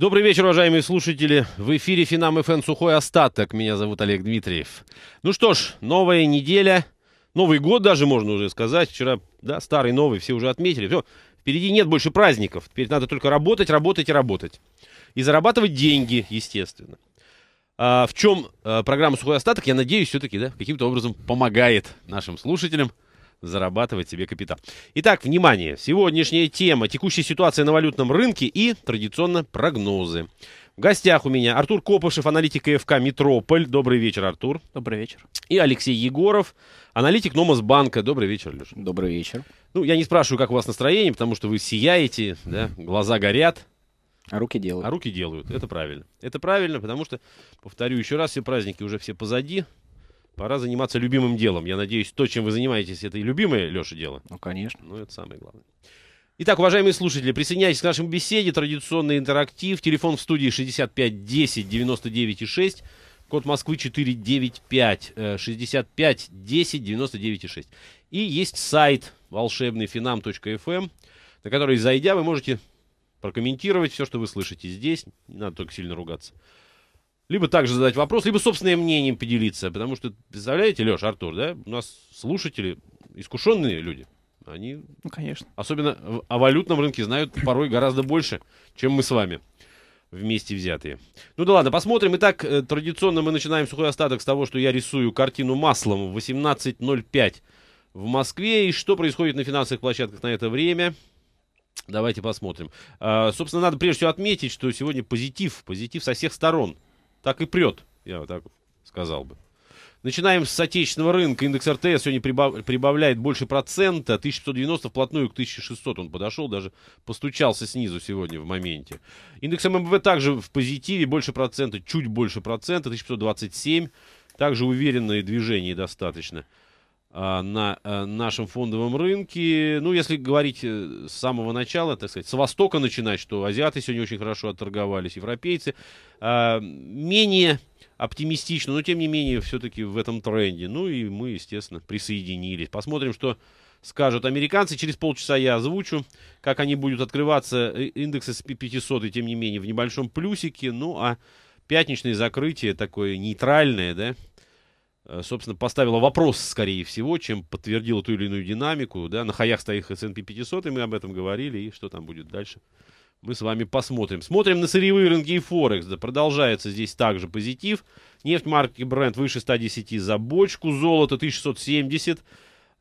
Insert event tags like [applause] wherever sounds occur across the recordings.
Добрый вечер, уважаемые слушатели. В эфире Финам ФН Сухой Остаток. Меня зовут Олег Дмитриев. Ну что ж, новая неделя. Новый год даже можно уже сказать. Вчера, да, старый, новый, все уже отметили. Все, впереди нет больше праздников. Теперь надо только работать, работать и работать. И зарабатывать деньги, естественно. А, в чем а, программа «Сухой остаток», я надеюсь, все-таки, да, каким-то образом помогает нашим слушателям – зарабатывать себе капитал. Итак, внимание, сегодняшняя тема, текущая ситуация на валютном рынке и, традиционно, прогнозы. В гостях у меня Артур Копышев, аналитик КФК «Метрополь». Добрый вечер, Артур. Добрый вечер. И Алексей Егоров, аналитик Номос Банка. Добрый вечер, Леша. Добрый вечер. Ну, я не спрашиваю, как у вас настроение, потому что вы сияете, да, глаза горят. А руки делают. А руки делают, это правильно. Это правильно, потому что, повторю еще раз, все праздники уже все позади, Пора заниматься любимым делом. Я надеюсь, то, чем вы занимаетесь, это и любимое, Леша, дело. Ну, конечно. Ну, это самое главное. Итак, уважаемые слушатели, присоединяйтесь к нашему беседе. Традиционный интерактив. Телефон в студии 65 10 Код Москвы 495 65 10 И есть сайт волшебный финам.фм, эм, на который, зайдя, вы можете прокомментировать все, что вы слышите здесь. Не надо только сильно ругаться. Либо также задать вопрос, либо собственным мнением поделиться. Потому что, представляете, Леш, Артур, да, у нас слушатели, искушенные люди. Они, ну, конечно. особенно о валютном рынке, знают порой гораздо больше, чем мы с вами вместе взятые. Ну да ладно, посмотрим. Итак, э, традиционно мы начинаем сухой остаток с того, что я рисую картину маслом в 18.05 в Москве. И что происходит на финансовых площадках на это время? Давайте посмотрим. А, собственно, надо прежде всего отметить, что сегодня позитив. Позитив со всех сторон так и прет, я вот так сказал бы. Начинаем с отечественного рынка. Индекс РТС сегодня прибав, прибавляет больше процента. 1590 вплотную к 1600 он подошел, даже постучался снизу сегодня в моменте. Индекс ММВ также в позитиве, больше процента, чуть больше процента, 1527. Также уверенные движения достаточно. А, на э, нашем фондовом рынке. Ну, если говорить э, с самого начала, так сказать, с Востока начинать, что азиаты сегодня очень хорошо отторговались, европейцы. А, менее оптимистично, но тем не менее все-таки в этом тренде. Ну и мы, естественно, присоединились. Посмотрим, что скажут американцы. Через полчаса я озвучу, как они будут открываться. Э, индексы с 500 и тем не менее в небольшом плюсике. Ну а пятничное закрытие такое нейтральное, да, Э, собственно, поставила вопрос, скорее всего, чем подтвердила ту или иную динамику. Да? На хаях стоит S&P 500, и мы об этом говорили, и что там будет дальше. Мы с вами посмотрим. Смотрим на сырьевые рынки и Форекс. Да, продолжается здесь также позитив. Нефть марки бренд выше 110 за бочку. Золото 1670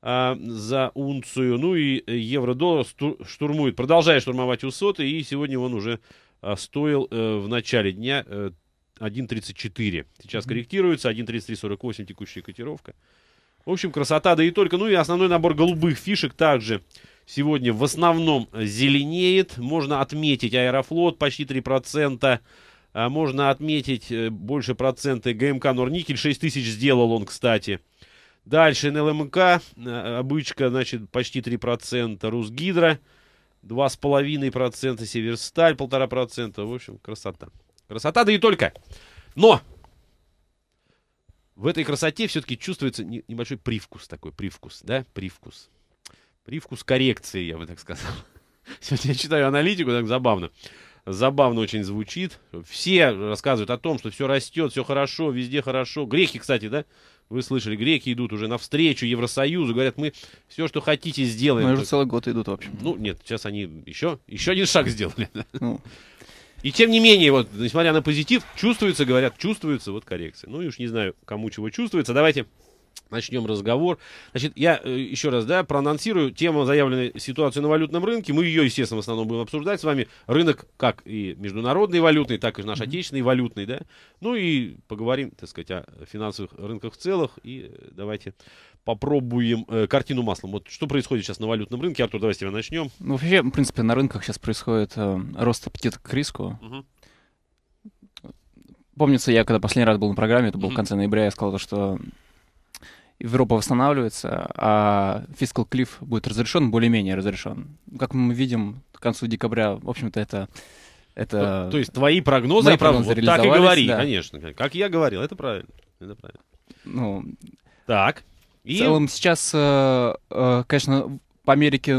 а, за унцию. Ну и э, евро-доллар штурмует. Продолжает штурмовать усоты И сегодня он уже а, стоил э, в начале дня э, 1.34. Сейчас mm-hmm. корректируется, 1.3348 текущая котировка. В общем, красота, да и только. Ну и основной набор голубых фишек также сегодня в основном зеленеет. Можно отметить Аэрофлот почти 3%. А можно отметить э, больше проценты ГМК Норникель. 6 тысяч сделал он, кстати. Дальше НЛМК, э, обычка, значит, почти 3%. Русгидро, 2,5%. Северсталь, 1,5%. В общем, красота. Красота, да и только. Но в этой красоте все-таки чувствуется небольшой привкус такой, привкус, да, привкус. Привкус коррекции, я бы так сказал. [laughs] Сегодня я читаю аналитику, так забавно. Забавно очень звучит. Все рассказывают о том, что все растет, все хорошо, везде хорошо. Греки, кстати, да? Вы слышали, греки идут уже навстречу Евросоюзу, говорят, мы все, что хотите, сделаем. Ну, уже целый год идут, в общем. Ну, нет, сейчас они еще, еще один шаг сделали. Ну. [laughs] И тем не менее, вот, несмотря на позитив, чувствуется, говорят, чувствуется вот коррекция. Ну и уж не знаю, кому чего чувствуется. Давайте начнем разговор. Значит, я э, еще раз, да, проанонсирую тему заявленной ситуации на валютном рынке. Мы ее, естественно, в основном будем обсуждать с вами. Рынок как и международный валютный, так и наш mm отечественный валютный, да. Ну и поговорим, так сказать, о финансовых рынках в целом И э, давайте попробуем э, картину маслом. Вот что происходит сейчас на валютном рынке? Артур, давай с тебя начнем. Ну, вообще, в принципе, на рынках сейчас происходит э, рост аппетита к риску. Mm-hmm помнится, я когда последний раз был на программе, это был mm в конце ноября, я сказал, что Европа восстанавливается, а фискал клифф будет разрешен, более-менее разрешен. Как мы видим, к концу декабря, в общем-то, это... это... То, то есть твои прогнозы, прогнозы вот так и говори, да. конечно. Как я говорил, это правильно. Это правильно. Ну, так. И... В целом сейчас, э, э, конечно, по Америке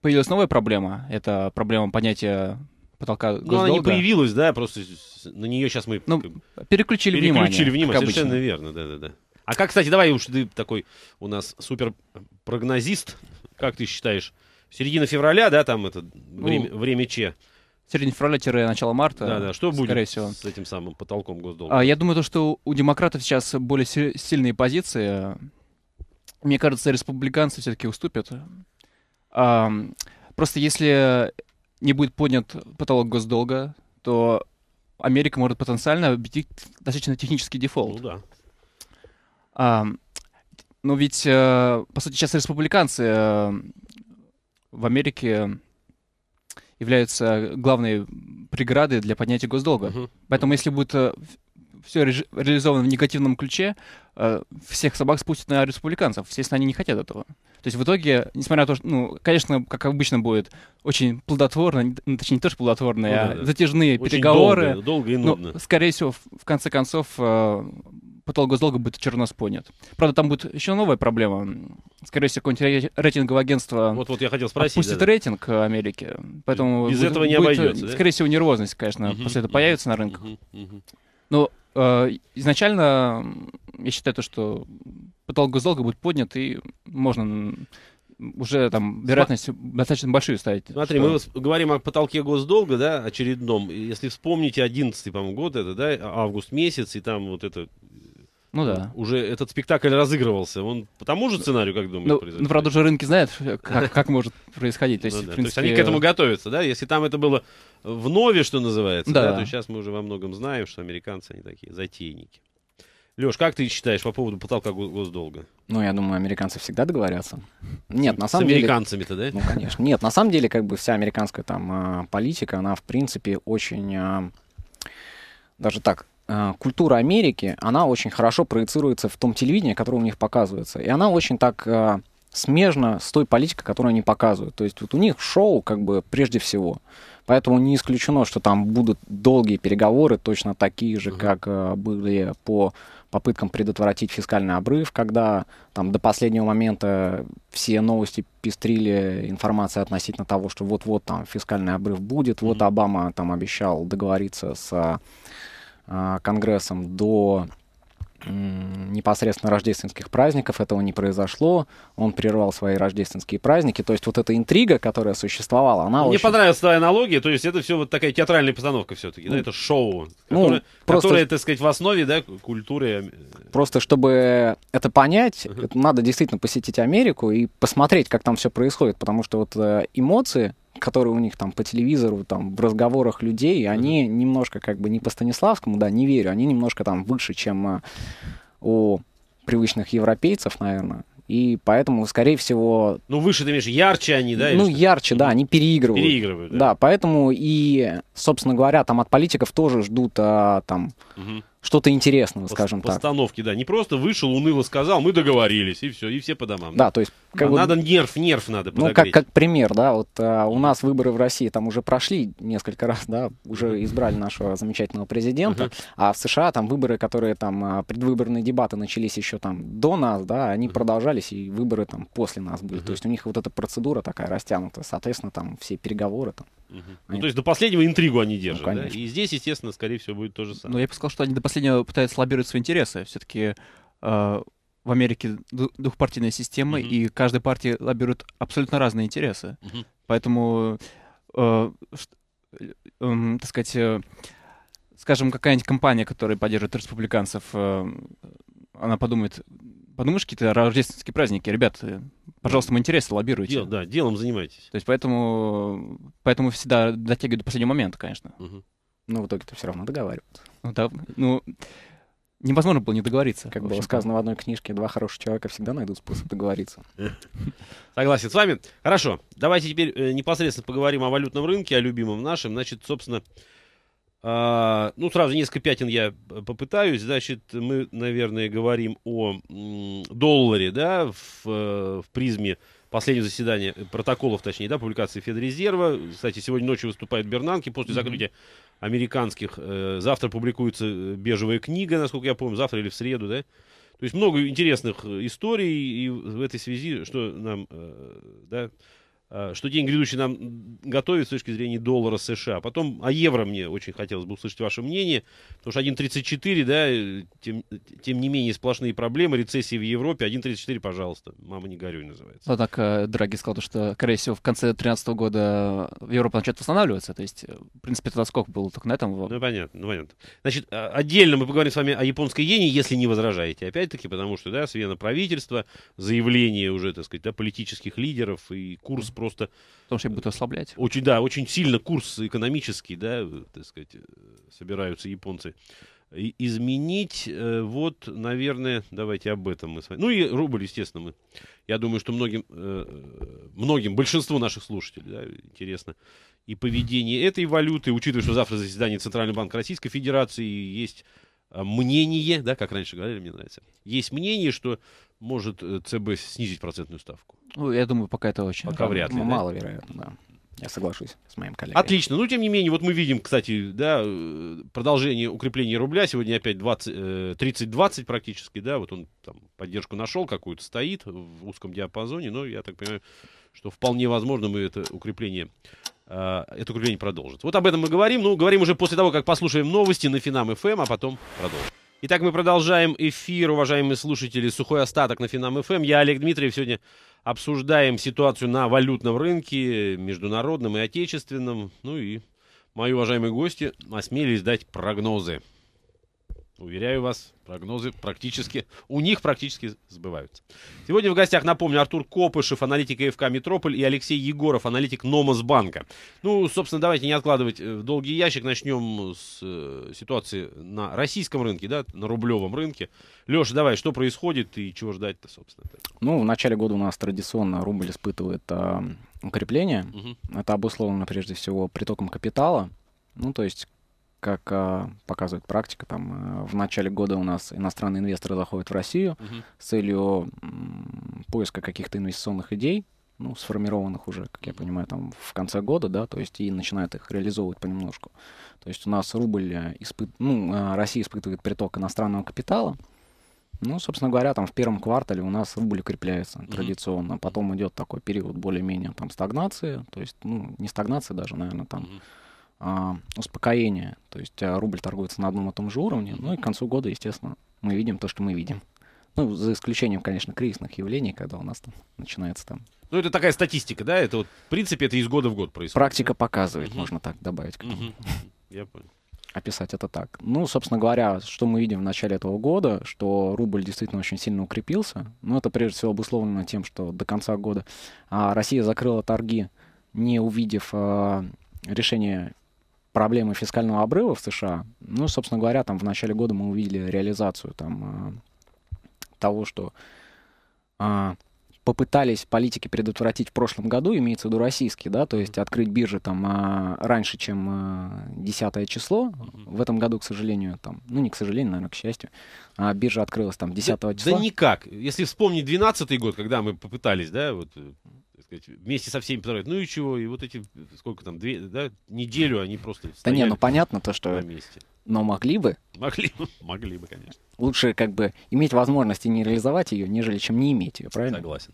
появилась новая проблема. Это проблема понятия потолка госдолга. Ну, она не появилась, да, просто на нее сейчас мы... Ну, переключили, переключили внимание. Переключили внимание, совершенно верно, да-да-да. А как, кстати, давай уж ты такой у нас супер прогнозист. Как ты считаешь? Середина февраля, да, там это ну, время, ну, время Че? Середина февраля-начало марта. Да, да. Что будет скорее всего. с этим самым потолком госдолга? А, я думаю, то, что у демократов сейчас более сильные позиции. Мне кажется, республиканцы все-таки уступят. А, просто если не будет поднят потолок госдолга, то Америка может потенциально объявить достаточно технический дефолт. Ну да. А, ну ведь, э, по сути, сейчас республиканцы э, в Америке являются главной преградой для поднятия госдолга. Угу. Поэтому если будет э, все реализовано в негативном ключе, всех собак спустят на республиканцев. Естественно, они не хотят этого. То есть в итоге, несмотря на то, что, ну, конечно, как обычно будет, очень плодотворно, ну, точнее, не то, что плодотворно, а ну, а да, затяжные очень переговоры. Долго, долго и ну, нудно. Но, скорее всего, в, конце концов, потолгозлога будет черно спонят. Правда, там будет еще новая проблема. Скорее всего, какое-нибудь рейтинговое агентство вот, вот я хотел спросить, опустит да. рейтинг э, Америки. Поэтому Без будет, этого не будет, обойдется, э, Скорее всего, нервозность, конечно, угу, после этого угу, появится на рынках. Угу, угу. Но э, изначально я считаю, то, что потолгозлога будет поднят, и можно уже там вероятность Сма... достаточно большую ставить. Смотри, что... мы говорим о потолке госдолга, да, очередном. Если вспомните 11 по-моему, год, это, да, а, август месяц, и там вот это ну да. Уже этот спектакль разыгрывался. Он по тому же сценарию, как думаешь, ну, произойдет? Ну, правда, уже рынки знают, э, [laughs] как, как может происходить. То есть, ну, да. принципе... то есть они к этому готовятся, да? Если там это было в нове, что называется, да. да, то сейчас мы уже во многом знаем, что американцы, они такие затейники. Леш, как ты считаешь по поводу потолка госдолга? Ну, я думаю, американцы всегда договорятся. Нет, на самом деле... С американцами-то, да? Ну, конечно. Нет, на самом деле, как бы вся американская там а, политика, она, в принципе, очень... А, даже так, Э, культура Америки, она очень хорошо проецируется в том телевидении, которое у них показывается. И она очень так э, смежно с той политикой, которую они показывают. То есть вот у них шоу как бы прежде всего. Поэтому не исключено, что там будут долгие переговоры, точно такие же, как э, были по попыткам предотвратить фискальный обрыв, когда там до последнего момента все новости пестрили информацией относительно того, что вот-вот там фискальный обрыв будет, вот Обама там обещал договориться с а, конгрессом до непосредственно рождественских праздников этого не произошло. Он прервал свои рождественские праздники. То есть вот эта интрига, которая существовала, она Мне очень... понравилась твоя аналогия. То есть это все вот такая театральная постановка все-таки, ну, да? Это шоу, ну, которое, просто... которое, так сказать, в основе да, культуры. Э, просто чтобы это понять, uh-huh. это надо действительно посетить Америку и посмотреть, как там все происходит. Потому что вот э, эмоции которые у них там по телевизору, там в разговорах людей, они mm-hmm. немножко как бы не по Станиславскому, да, не верю, они немножко там выше, чем а, у привычных европейцев, наверное. И поэтому, скорее всего... Ну, выше ты имеешь, ярче они, да? Ну, ярче, да, они переигрывают. Переигрывают, да. Да, поэтому и, собственно говоря, там от политиков тоже ждут а, там... Угу что-то интересного, скажем Постановки, так. Постановки, да. Не просто вышел, уныло сказал, мы договорились, и все, и все по домам. Да, то есть... Как а бы, надо нерв, нерв надо подогреть. Ну, как, как пример, да, вот а, у нас выборы в России там уже прошли несколько раз, да, уже избрали нашего замечательного президента, а в США там выборы, которые там, а, предвыборные дебаты начались еще там до нас, да, они продолжались, и выборы там после нас были. То есть у них вот эта процедура такая растянутая, соответственно, там все переговоры там Угу. Они... Ну, то есть до последнего интригу они держат. Ну, да? И здесь, естественно, скорее всего, будет то же самое. Но ну, я бы сказал, что они до последнего пытаются лоббировать свои интересы. Все-таки э, в Америке двухпартийная система, угу. и каждая партия лоббирует абсолютно разные интересы. Угу. Поэтому, э, э, э, так сказать, э, скажем, какая-нибудь компания, которая поддерживает республиканцев, э, она подумает, Подумаешь, какие-то рождественские праздники. Ребят, э, пожалуйста, мы интересы лоббируйте. Дел, да, делом занимайтесь. То есть поэтому, поэтому всегда дотягивают до последнего момента, конечно. Угу. Но в итоге-то все равно договариваются. Ну, да, ну, невозможно было не договориться. Как было сказано в одной книжке, два хороших человека всегда найдут способ договориться. [laughs] Согласен с вами. Хорошо, давайте теперь э, непосредственно поговорим о валютном рынке, о любимом нашем. Значит, собственно, а, ну, сразу несколько пятен я попытаюсь. Значит, мы, наверное, говорим о долларе, да, в, э, в призме последнего заседания э, протоколов, точнее, да, публикации Федрезерва. Кстати, сегодня ночью выступает Бернанки после закрытия американских. Э, завтра публикуется э, бежевая книга, насколько я помню, завтра или в среду, да? То есть много интересных историй, и в этой связи, что нам, э, да, Э, что день грядущий нам готовит с точки зрения доллара США. Потом о а евро мне очень хотелось бы услышать ваше мнение, потому что 1.34, да, э, тем, тем не менее сплошные проблемы, рецессии в Европе, 1.34, пожалуйста, мама не горюй называется. Вот ну, так э, Драги сказал, что, скорее всего, в конце 2013 года Европа начнет восстанавливаться, то есть, в принципе, этот отскок был так на этом. Ну, понятно, ну, понятно. Значит, а, отдельно мы поговорим с вами о японской иене, если не возражаете, опять-таки, потому что, да, смена правительства, заявление уже, так сказать, да, политических лидеров и курс просто... Потому что их будут ослаблять. Очень, да, очень сильно курс экономический, да, так сказать, э, собираются японцы изменить. Э, вот, наверное, давайте об этом мы с вами. Ну и рубль, естественно, мы. Я думаю, что многим, э, многим, большинству наших слушателей, да, интересно и поведение этой валюты, учитывая, что завтра заседание Центрального банка Российской Федерации, есть Э, мнение, да, как раньше говорили, мне нравится. Есть мнение, что может э, ЦБ снизить процентную ставку. Ну, я думаю, пока это очень пока вряд ли, маловероятно, да? Я соглашусь с моим коллегой. Отлично. Ну, тем не менее, вот мы видим, кстати, да, э, продолжение укрепления рубля. Сегодня опять 30-20 практически, да, вот он там поддержку нашел какую-то, стоит в узком диапазоне, но я так понимаю, что вполне возможно мы это укрепление Э, это округление продолжит. Вот об этом мы говорим. Ну, говорим уже после того, как послушаем новости на Финам ФМ, эм, а потом продолжим. Итак, мы продолжаем эфир, уважаемые слушатели. Сухой остаток на Финам ФМ. Эм. Я Олег Дмитриев. Сегодня обсуждаем ситуацию на валютном рынке, международном и отечественном. Ну и мои уважаемые гости осмелились дать прогнозы. Уверяю вас, прогнозы практически, у них практически сбываются. Сегодня в гостях, напомню, Артур Копышев, аналитик АФК «Метрополь» и Алексей Егоров, аналитик «Номосбанка». Ну, собственно, давайте не откладывать э, в долгий ящик. Начнем с э, ситуации на российском рынке, да, на рублевом рынке. Леша, давай, что происходит и чего ждать-то, собственно? -то? Ну, в начале года у нас традиционно рубль испытывает э, укрепление. Угу. Это обусловлено, прежде всего, притоком капитала. Ну, то есть как а, показывает практика, там э, в начале года у нас иностранные инвесторы заходят в Россию Uh -huh. с целью поиска каких-то инвестиционных идей, ну, сформированных уже, как я понимаю, там в конце года, да, то есть и начинают их реализовывать понемножку. То есть у нас рубль, э, испыт, ну, э, Россия испытывает приток иностранного капитала, ну, собственно говоря, там в первом квартале у нас рубль укрепляется традиционно, потом идет такой период более-менее там стагнации, то есть, ну, не стагнации даже, наверное, там... Mm-hmm а, успокоение. То есть а, рубль торгуется на одном и том же уровне, ну и к концу года, естественно, мы видим то, что мы видим. Ну, за исключением, конечно, кризисных явлений, когда у нас там начинается там... Ну, это такая статистика, да? Это вот, в принципе, это из года в год происходит. Практика да? показывает, угу. можно так добавить. Угу. Я понял. Описать это так. Ну, собственно говоря, что мы видим в начале этого года, что рубль действительно очень сильно укрепился. Но это прежде всего обусловлено тем, что до конца года а, Россия закрыла торги, не увидев а, решение проблемы фискального обрыва в США, ну, собственно говоря, там в начале года мы увидели реализацию там э, того, что а, попытались политики предотвратить в прошлом году, имеется в виду российские, да, то есть открыть биржи там а, раньше, чем а, э, 10 число. В этом году, к сожалению, там, ну не к сожалению, наверное, к счастью, а, биржа открылась там 10 да, числа. Да никак. Если вспомнить 12 год, когда мы попытались, да, вот э, сказать, вместе со всеми подрывают. Ну и чего? И вот эти, сколько там, две, да, неделю они просто Да не, ну понятно то, что... На месте. Но могли бы. Могли бы, [laughs] могли бы, конечно. Лучше как бы иметь возможность и не реализовать ее, нежели чем не иметь ее, правильно? Согласен.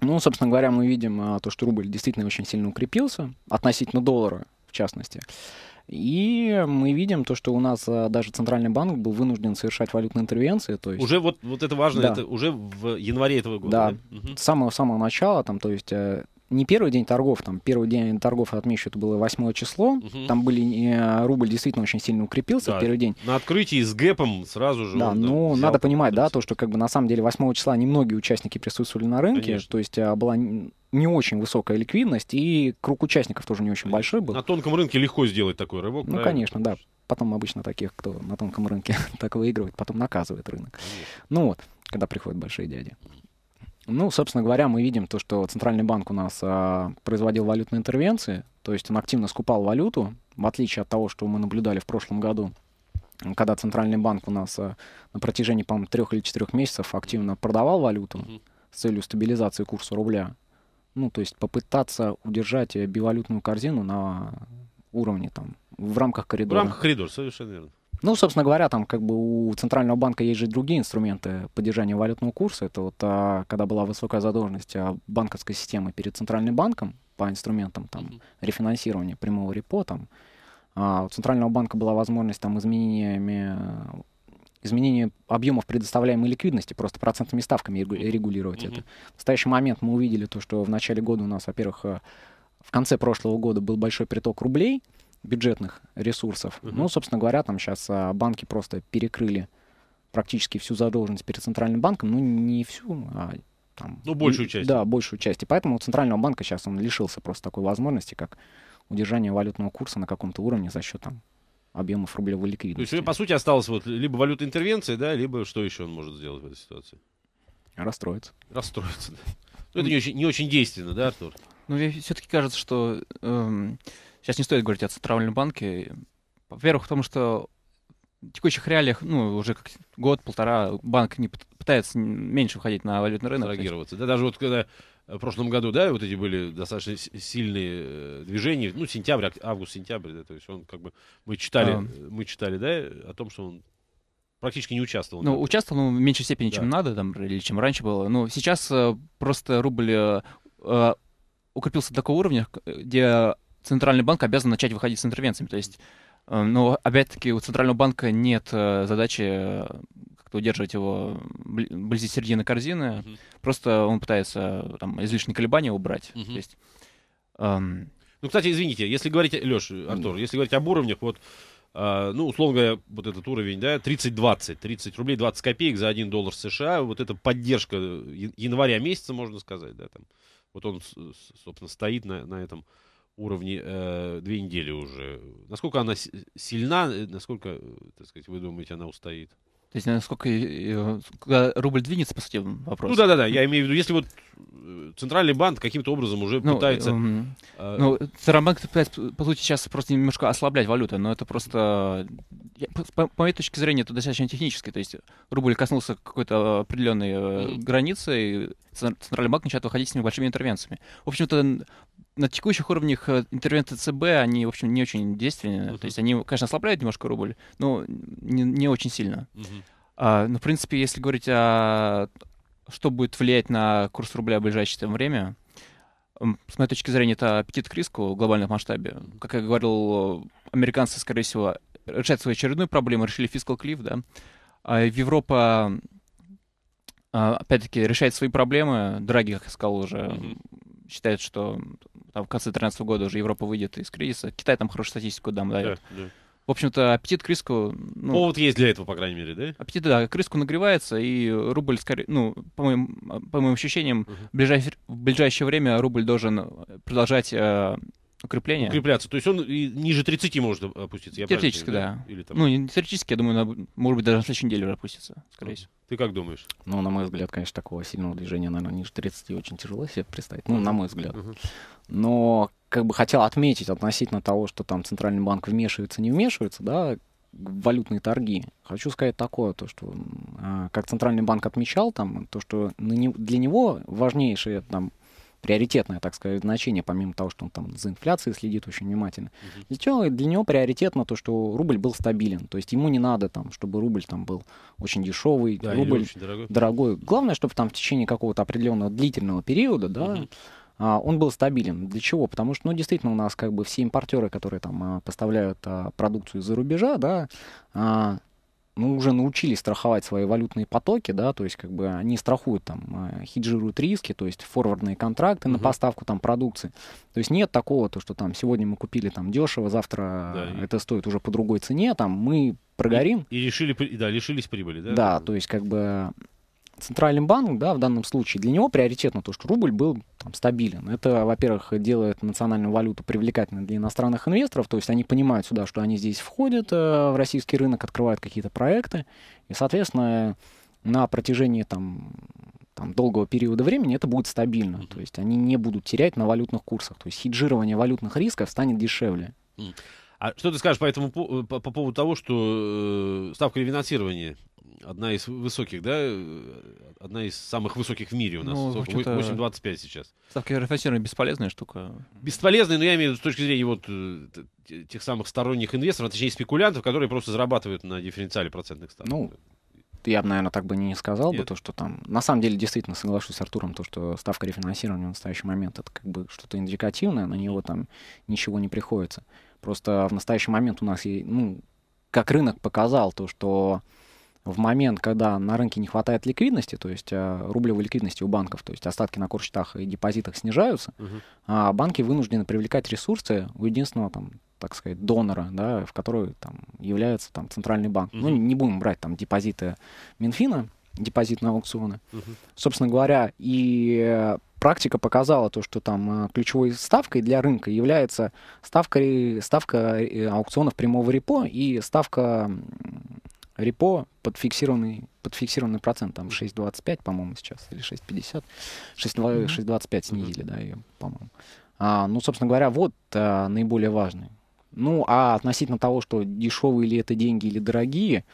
Ну, собственно говоря, мы видим а, то, что рубль действительно очень сильно укрепился относительно доллара, в частности. И мы видим то, что у нас а, даже Центральный банк был вынужден совершать валютные интервенции. То есть... Уже вот, вот это важно, да. это уже в январе этого года. Да, да? Угу. с самого, самого начала, там, то есть э, не первый день торгов, там первый день торгов, отмечу, это было 8 число, угу. там были, э, рубль действительно очень сильно укрепился да, в первый день. На открытии с гэпом сразу же. Да, он, ну там, надо понимать, да, то, что как бы на самом деле 8 числа немногие участники присутствовали на рынке, Конечно. то есть а, была не очень высокая ликвидность, и круг участников тоже не очень большой был. На тонком рынке легко сделать такой рывок. Ну, правильно? конечно, да. Потом обычно таких, кто на тонком рынке [laughs] так выигрывает, потом наказывает рынок. Ну вот, когда приходят большие дяди. Ну, собственно говоря, мы видим то, что Центральный банк у нас а, производил валютные интервенции, то есть он активно скупал валюту, в отличие от того, что мы наблюдали в прошлом году, когда Центральный банк у нас а, на протяжении, по-моему, трех или четырех месяцев активно продавал валюту с целью стабилизации курса рубля. Ну, то есть попытаться удержать бивалютную корзину на уровне там в рамках коридора. В рамках коридора, совершенно верно. Ну, собственно говоря, там как бы у Центрального банка есть же другие инструменты поддержания валютного курса. Это вот а, когда была высокая задолженность а, банковской системы перед Центральным банком по инструментам там mm-hmm. рефинансирования прямого репо там. А у Центрального банка была возможность там изменениями изменение объемов предоставляемой ликвидности просто процентными ставками регулировать mm-hmm. это. В настоящий момент мы увидели то, что в начале года у нас, во-первых, э, в конце прошлого года был большой приток рублей, бюджетных ресурсов. Угу. Ну, собственно говоря, там сейчас а, банки просто перекрыли практически всю задолженность перед Центральным банком, ну, не всю, а там... Ну, большую часть. Да, большую часть. И поэтому у Центрального банка сейчас он лишился просто такой возможности, как удержание валютного курса на каком-то уровне за счет там объемов рублевой ликвидности. То есть, по сути, осталось вот либо валюта интервенции, да, либо что еще он может сделать в этой ситуации? Расстроиться. Расстроиться, да. Ну, это не очень, не очень действенно, да, Артур? Ну, мне все-таки кажется, что эм, сейчас не стоит говорить о Центральном банке. Во-первых, потому что в текущих реалиях, ну, уже как год-полтора банк не пытается меньше выходить на валютный рынок. Реагироваться. Да, даже вот когда в прошлом году, да, вот эти были достаточно сильные э, движения, ну, сентябрь, август-сентябрь, да, то есть он как бы, мы читали, а... мы читали, да, о том, что он практически не участвовал. Ну, участвовал, но в меньшей степени, да. чем надо, там, или чем раньше было. но сейчас э, просто рубль укрепился до такого уровня, где центральный банк обязан начать выходить с интервенциями. То есть, э, но опять-таки у центрального банка нет э, задачи э, как-то удерживать его близи середины корзины. Угу. Просто он пытается там излишние колебания убрать. Угу. То есть, эм... Ну, кстати, извините, если говорить, Леш, Артур, если говорить об уровнях, вот Uh, ну, условно говоря, вот этот уровень, да, 30-20, 30 рублей 20 копеек за 1 доллар США, вот эта поддержка января месяца, можно сказать, да, там, вот он, собственно, стоит на, на этом уровне э, две недели уже. Насколько она сильна, э, насколько, э, так сказать, вы думаете, она устоит? То есть, насколько э, когда рубль двинется, по сути, вопрос. Ну да, да, да. Я имею в виду, если вот центральный банк каким-то образом уже ну, пытается. Э, э, ну, центробанк пытается, по сути, сейчас просто немножко ослаблять валюту, но это просто. По, по моей точке зрения, это достаточно технически. То есть рубль коснулся какой-то определенной границы, и центральный банк начинает выходить с небольшими интервенциями. В общем-то, на текущих уровнях э, интервенции ЦБ, они, в общем, не очень действенны. Uh-huh. То есть они, конечно, ослабляют немножко рубль, но не, не очень сильно. Uh-huh. А, но, ну, в принципе, если говорить о что будет влиять на курс рубля в ближайшее время, с моей точки зрения, это аппетит к риску в глобальном масштабе. Как я говорил, американцы, скорее всего, решают свою очередную проблему, решили фискал клифф, да. А Европа, а, опять-таки, решает свои проблемы. Драги, как я сказал уже, mm-hmm считает, что там, в конце 2013 года уже Европа выйдет из кризиса. Китай там хорошую статистику дам дает. Да, В общем-то, аппетит к риску... Ну, Повод есть для этого, по крайней мере, да? Аппетит, да, к риску нагревается, и рубль, скорее, ну, по моим, по моим ощущениям, uh-huh. в, ближай... в ближайшее время рубль должен продолжать э, Укрепление. Укрепляться. То есть он и ниже 30 может опуститься. теоретически, да. да. Или там... Ну, не теоретически, я думаю, может быть, даже на следующей неделе опустится, скорее всего. Ты как думаешь? Ну, на мой взгляд, конечно, такого сильного движения, наверное, ниже 30 очень тяжело себе представить. Ну, на мой взгляд. Uh-huh. Но как бы хотел отметить относительно того, что там Центральный банк вмешивается, не вмешивается, да, валютные торги. Хочу сказать такое, то что, а, как Центральный банк отмечал, там, то, что для него важнейшее там, приоритетное, так сказать, значение, помимо того, что он там за инфляцией следит очень внимательно. Для, чего, для него приоритетно то, что рубль был стабилен, то есть ему не надо там, чтобы рубль там был очень дешевый, да, рубль очень дорогой. дорогой. Главное, чтобы там в течение какого-то определенного длительного периода, да, угу он был стабилен. Для чего? Потому что, ну, действительно, у нас как бы все импортеры, которые там а, поставляют а, продукцию из-за рубежа, да, а, ну, уже научились страховать свои валютные потоки, да, то есть как бы они страхуют там, э, хеджируют риски, то есть форвардные контракты uh-huh. на поставку там продукции. То есть нет такого, то, что там сегодня мы купили там дешево, завтра да, это и... стоит уже по другой цене, там мы прогорим. И, и решили, да, лишились прибыли, да? Да, то есть как бы центральный банк, да, в данном случае, для него приоритетно то, что рубль был там, стабилен. Это, во-первых, делает национальную валюту привлекательной для иностранных инвесторов, то есть они понимают сюда, что они здесь входят э, в российский рынок, открывают какие-то проекты, и, соответственно, на протяжении там, там, долгого периода времени это будет стабильно, то есть они не будут терять на валютных курсах, то есть хеджирование валютных рисков станет дешевле. А что ты скажешь по, этому, э, по, по поводу того, что э, ставка рефинансирования одна из высоких, да, э, одна из самых высоких в мире у нас. Ну, 8,25 сейчас. Ставка верифицирования бесполезная штука. Бесполезная, но я имею в виду с точки зрения вот э, тех самых сторонних инвесторов, а точнее спекулянтов, которые просто зарабатывают на дифференциале процентных ставок. Ну, я бы, наверное, так бы не сказал Нет. бы, то, что там... На самом деле, действительно, соглашусь с Артуром, то, что ставка рефинансирования в настоящий момент это как бы что-то индикативное, на него там ничего не приходится. Просто в настоящий момент у нас, ну, как рынок показал, то, что в момент, когда на рынке не хватает ликвидности, то есть э, рублевой ликвидности у банков, то есть остатки на курсчетах и депозитах снижаются, угу. а банки вынуждены привлекать ресурсы у единственного там так сказать, донора, да, в который там является там центральный банк. Uh-huh. Ну, не будем брать там депозиты Минфина, депозитные аукционы. Uh-huh. Собственно говоря, и практика показала то, что там э, ключевой ставкой для рынка является ставка, ставка э, аукционов прямого репо и ставка репо под фиксированный, под фиксированный процент, там 6,25, по-моему, сейчас, или 6,50, 6,25 снизили, да, ее, по-моему. А, ну, собственно говоря, вот а, наиболее важный. Ну, а относительно того, что дешевые ли это деньги или дорогие,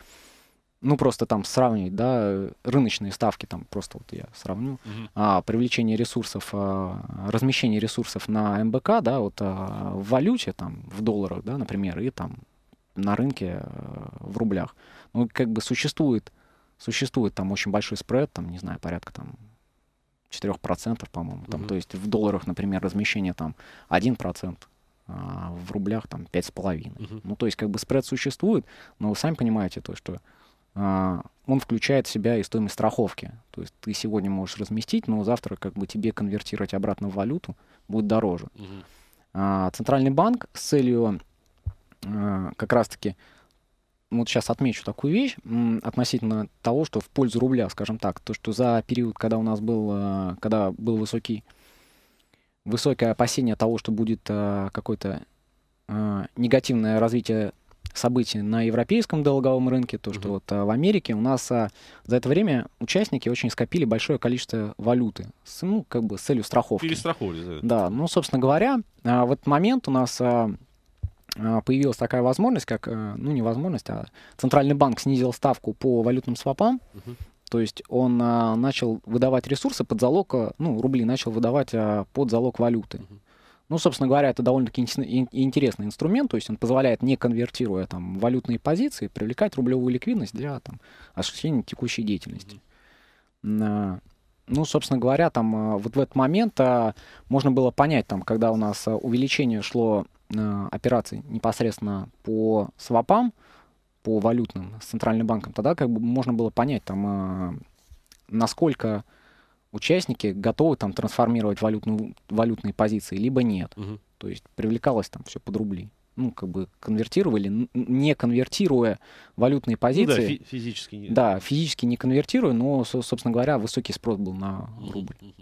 ну, просто там сравнить, да, рыночные ставки, там просто вот я сравню, угу. а, привлечение ресурсов, а, размещение ресурсов на МБК, да, вот а, в валюте, там, в долларах, да, например, и там на рынке а, в рублях. Ну, как бы существует, существует там очень большой спред, там, не знаю, порядка там 4%, по-моему. Там, mm-hmm. То есть в долларах, например, размещение там 1%, а в рублях там 5,5%. Mm-hmm. Ну, то есть как бы спред существует, но вы сами понимаете то, что а, он включает в себя и стоимость страховки. То есть ты сегодня можешь разместить, но завтра как бы тебе конвертировать обратно в валюту будет дороже. Mm-hmm. А, Центральный банк с целью а, как раз-таки вот сейчас отмечу такую вещь относительно того, что в пользу рубля, скажем так, то, что за период, когда у нас был, э, когда был высокий, высокое опасение того, что будет э, какое-то э, негативное развитие событий на европейском долговом рынке, то, что mm-hmm. вот в Америке у нас за это время участники очень скопили большое количество валюты, с, ну, как бы с целью страховки. Перестраховали. Да, да ну, собственно говоря, в этот момент у нас а, появилась такая возможность, как, э, ну не возможность, а центральный банк снизил ставку по валютным свопам, угу. то есть он а, начал выдавать ресурсы под залог, э, ну рубли начал выдавать а, под залог валюты. Угу. Ну, собственно говоря, это довольно-таки интересный инструмент, то есть он позволяет, не конвертируя там валютные позиции, привлекать рублевую ликвидность для там, осуществления текущей деятельности. Mm-hmm. Ну, собственно говоря, там э, вот в этот момент а, можно было понять, там, когда у нас увеличение шло э, операций непосредственно по свопам, по валютным с центральным банком, тогда как бы можно было понять, там, э, насколько участники готовы там трансформировать валютную, валютные позиции, либо нет. Угу. То есть привлекалось там все под рубли. Ну, как бы конвертировали, не конвертируя валютные позиции. Ну, да, физически не. Да, физически не конвертируя, но, собственно говоря, высокий спрос был на рубль. Угу.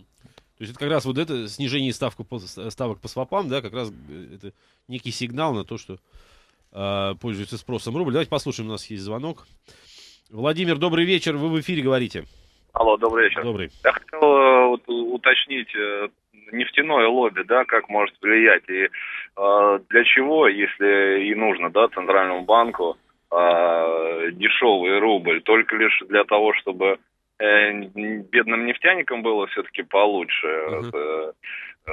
То есть это как раз вот это снижение ставку по, ставок по свопам, да, как раз э, это некий сигнал на то, что э, а, пользуется спросом рубль. Давайте послушаем, у нас есть звонок. Владимир, добрый вечер, вы в эфире говорите. Алло, добрый вечер. Добрый. Я хотел э, вот, уточнить э, нефтяное лобби, да, как может влиять и э, для чего, если и нужно, да, центральному банку э, дешевый рубль, только лишь для того, чтобы Э, бедным нефтяникам было все-таки получше. Э,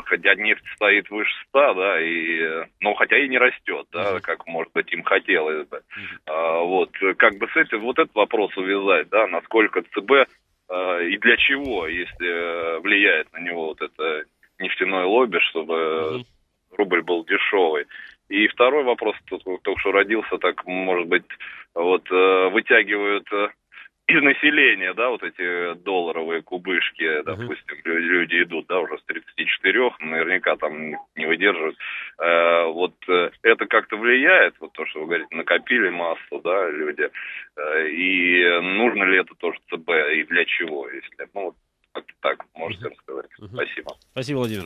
хотя нефть стоит выше 100, да, и, ну, хотя и не растет, да, как, может быть, им хотелось бы. А, вот, как бы с этим, вот этот вопрос увязать, да, насколько ЦБ а, и для чего, если влияет на него вот это нефтяное лобби, чтобы рубль был дешевый. И второй вопрос, тут только что родился, так, может быть, вот вытягивают из населения, да, вот эти долларовые кубышки, допустим, uh-huh. люди идут, да, уже с 34, наверняка там не выдерживают. Э, вот э, это как-то влияет, вот то, что вы говорите, накопили массу, да, люди. Э, и нужно ли это тоже ЦБ и для чего, если, ну, как так, можете uh-huh. рассказать. Uh-huh. Спасибо. Спасибо, Владимир.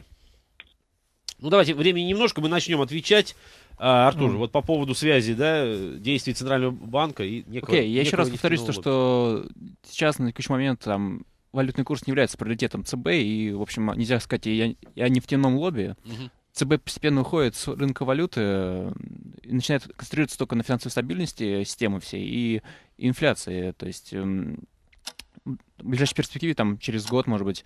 Ну, давайте, времени немножко, мы начнем отвечать. А, э, Артур, mm. вот по поводу связи, да, действий Центрального банка и некого... Окей, okay, я еще раз повторюсь, то, что сейчас на текущий момент там валютный курс не является приоритетом ЦБ, и, в общем, нельзя сказать, я, я не в темном лобби. Mm-hmm. ЦБ постепенно уходит с рынка валюты э, и начинает концентрироваться только на финансовой стабильности системы всей и, и инфляции. То есть эм, в ближайшей перспективе, там, через год, может быть,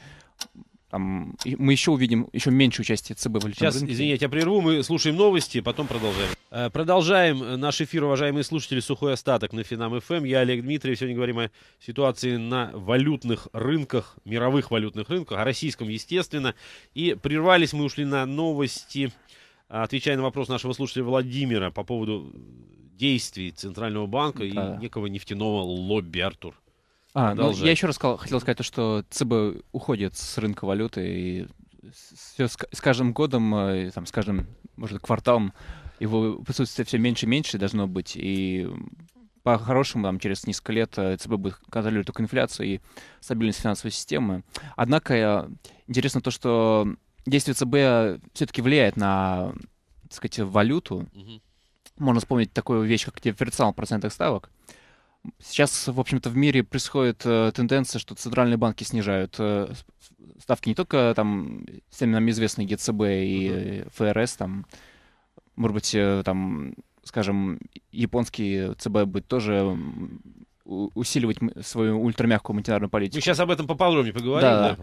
там, мы еще увидим еще меньшую часть ЦБ в Сейчас, рынке. извини, я тебя прерву, мы слушаем новости, потом продолжаем. Э, продолжаем наш эфир, уважаемые слушатели, «Сухой остаток» на Финам ФМ. Я Олег Дмитриев, сегодня говорим о ситуации на валютных рынках, мировых валютных рынках, о российском, естественно. И прервались мы, ушли на новости, э, отвечая на вопрос нашего слушателя Владимира по поводу действий Центрального банка да. и некого нефтяного лобби, Артур. А, ну, я еще раз сказал, хотел сказать то, что ЦБ уходит с рынка валюты, и все с, с каждым годом, э, там, с каждым, может, кварталом его присутствие все меньше и меньше должно быть, и по-хорошему, там, через несколько лет э, ЦБ будет контролировать только инфляцию и стабильность финансовой системы. Однако э, интересно то, что действие ЦБ все-таки влияет на, так сказать, валюту. Угу. Можно вспомнить такую вещь, как дифференциал процентных ставок. Сейчас, в общем-то, в мире происходит э, тенденция, что центральные банки снижают э, ставки не только э, там всем нам известные ГЦБ и э, ФРС, там, может быть, э, там, скажем, японский ЦБ будет тоже усиливать свою ультрамягкую монетарную политику. Мы сейчас об этом поподробнее поговорим. Да. да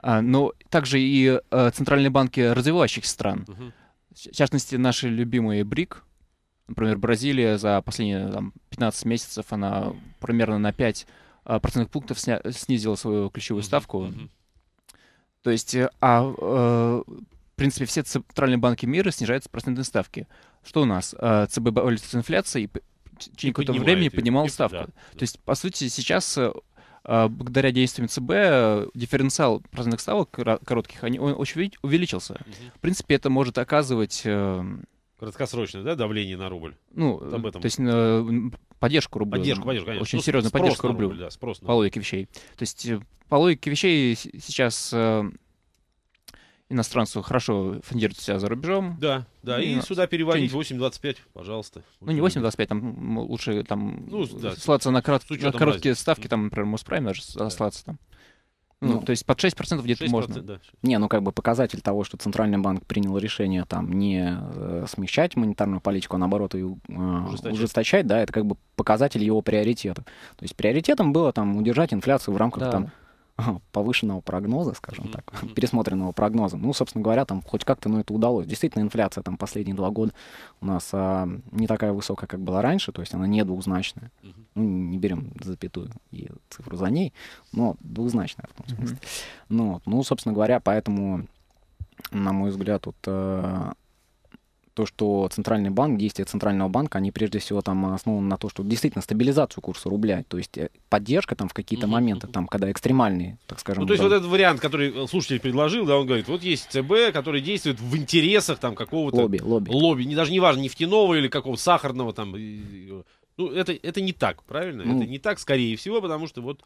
а, но также и э, центральные банки развивающихся стран. Угу. В частности, наши любимые БРИК, Например, Бразилия за последние там, 15 месяцев она примерно на 5 а, процентных пунктов сня... снизила свою ключевую ставку. Mm -hmm. То есть, э, а, э, в принципе, все центральные банки мира снижают процентные ставки. Что у нас? Э, ЦБ боролись с инфляцией и в течение какого-то времени поднимал и, ставку. Да, да. То есть, по сути, сейчас а, благодаря действиям ЦБ дифференциал процентных ставок коротких, они, он очень увеличился. Угу. В принципе, это может оказывать эм, Краткосрочное, да, давление на рубль? Ну, об этом. то есть э, поддержку рублю. Поддержку, поддержку, конечно. Очень ну, серьезную поддержку рублю. Рубль, да, спрос на по логике вещей. То есть э, по логике вещей сейчас э, иностранцу хорошо фондировать себя за рубежом. Да, да, и, и ну, сюда переводить 8.25, пожалуйста. Ну, не 8.25, там лучше там ну, да, ссылаться на, крат... на короткие разница. ставки, там, например, Моспрайм даже да. ссылаться там. Ну, ну, то есть под 6% где-то 6%, можно. Да. Не, ну как бы показатель того, что Центральный банк принял решение там не э, смягчать монетарную политику, а наоборот ее э, ужесточать. ужесточать, да, это как бы показатель его приоритета. То есть приоритетом было там удержать инфляцию в рамках да. там [laughs] повышенного прогноза, скажем так, [laughs] пересмотренного прогноза. Ну, собственно говоря, там хоть как-то, но это удалось. Действительно, инфляция там последние два года у нас а, не такая высокая, как была раньше, то есть она не двухзначная. Ну, не берем запятую и цифру за ней, но двухзначная в том смысле. Ну, ну, собственно говоря, поэтому, на мой взгляд, вот а, то, что центральный банк, действия центрального банка, они прежде всего там основаны на то, что действительно стабилизацию курса рубля, то есть э, поддержка там в какие-то mm-hmm. моменты, там, когда экстремальные, так скажем. Ну, то есть да. вот этот вариант, который э, слушатель предложил, да, он говорит, вот есть ЦБ, который действует в интересах там какого-то... Лобби, лобби. Лобби, не, даже не важно, нефтяного или какого-то сахарного там... Ну, это, это не так, правильно? Ну, это не так, скорее всего, потому что вот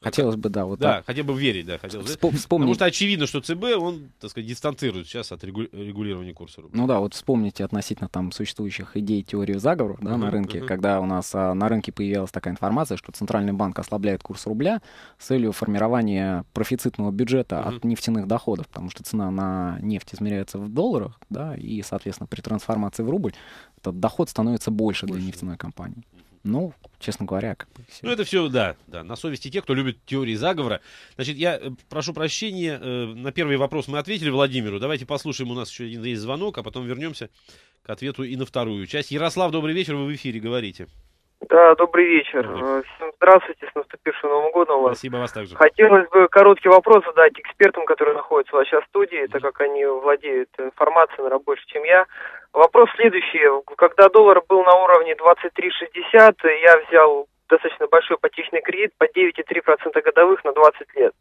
Хотелось бы, да, вот да, так. хотя бы верить, да, хотелось бы. вспомнить. Потому что очевидно, что ЦБ, он, так сказать, дистанцирует сейчас от регулирования курса рубля. Ну да, вот вспомните относительно там существующих идей теории заговоров, да, uh-huh, на рынке, uh-huh. когда у нас а, на рынке появилась такая информация, что Центральный банк ослабляет курс рубля с целью формирования профицитного бюджета uh-huh. от нефтяных доходов, потому что цена на нефть измеряется в долларах, да, и, соответственно, при трансформации в рубль этот доход становится больше, больше. для нефтяной компании. uh ну, честно говоря, как бы... Все. Ну, это все, да, да, на совести тех, кто любит теории заговора. Значит, я э, прошу прощения, э, на первый вопрос мы ответили Владимиру. Давайте послушаем, у нас еще один есть звонок, а потом вернемся к ответу и на вторую часть. Ярослав, добрый вечер, вы в эфире, говорите. Да, добрый вечер. Э, всем здравствуйте, с наступившим Новым годом вас. Спасибо вас также. Хотелось бы короткий вопрос задать экспертам, которые находятся у вас сейчас в студии, так как они владеют информацией, наверное, больше, чем я. Вопрос следующий. Когда доллар был на уровне 23,60, я взял достаточно большой ипотечный кредит по 9,3% годовых на 20 лет.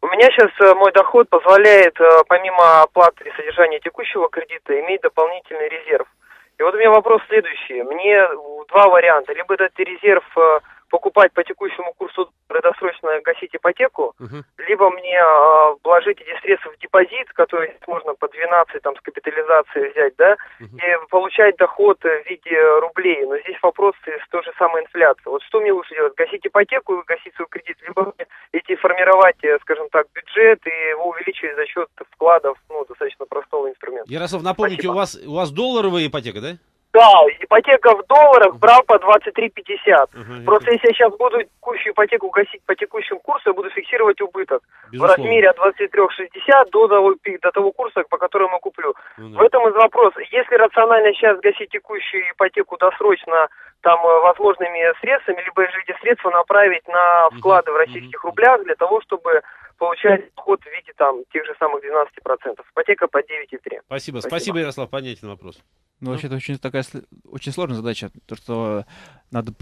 У меня сейчас э, мой доход позволяет, э, помимо оплаты и содержания текущего кредита, иметь дополнительный резерв – и вот у меня вопрос следующий. Мне э, два варианта. Либо этот резерв э, покупать по текущему курсу досрочно гасить ипотеку, угу. либо мне э, вложить эти средства в депозит, который можно по 12 там, с капитализации взять, да, угу. и получать доход в виде рублей. Но здесь вопрос с той же самой инфляции. Вот что мне лучше делать? Гасить ипотеку, гасить свой кредит, либо идти формировать, э, скажем так, бюджет и его увеличивать за счет вкладов, ну, достаточно простого инструмента. Ярослав, напомните, Спасибо. у вас, у вас долларовая ипотека, да? Да, ипотека в долларах брал по 23,50. Угу, Просто если я сейчас буду текущую ипотеку гасить по текущему курсу, я буду фиксировать убыток Безусловно. в размере от 23,60 до того, до того курса, по которому я куплю. Ну, да. В этом и вопрос. Если рационально сейчас гасить текущую ипотеку досрочно там э, возможными средствами, либо же эти средства направить на вклады угу, в российских угу. рублях для того, чтобы получает доход в виде там тех же самых 12%. Ипотека по 9,3. Спасибо. Спасибо. Спасибо, Ярослав. Понятен вопрос. Ну, вообще, это очень такая очень сложная задача, то, что надо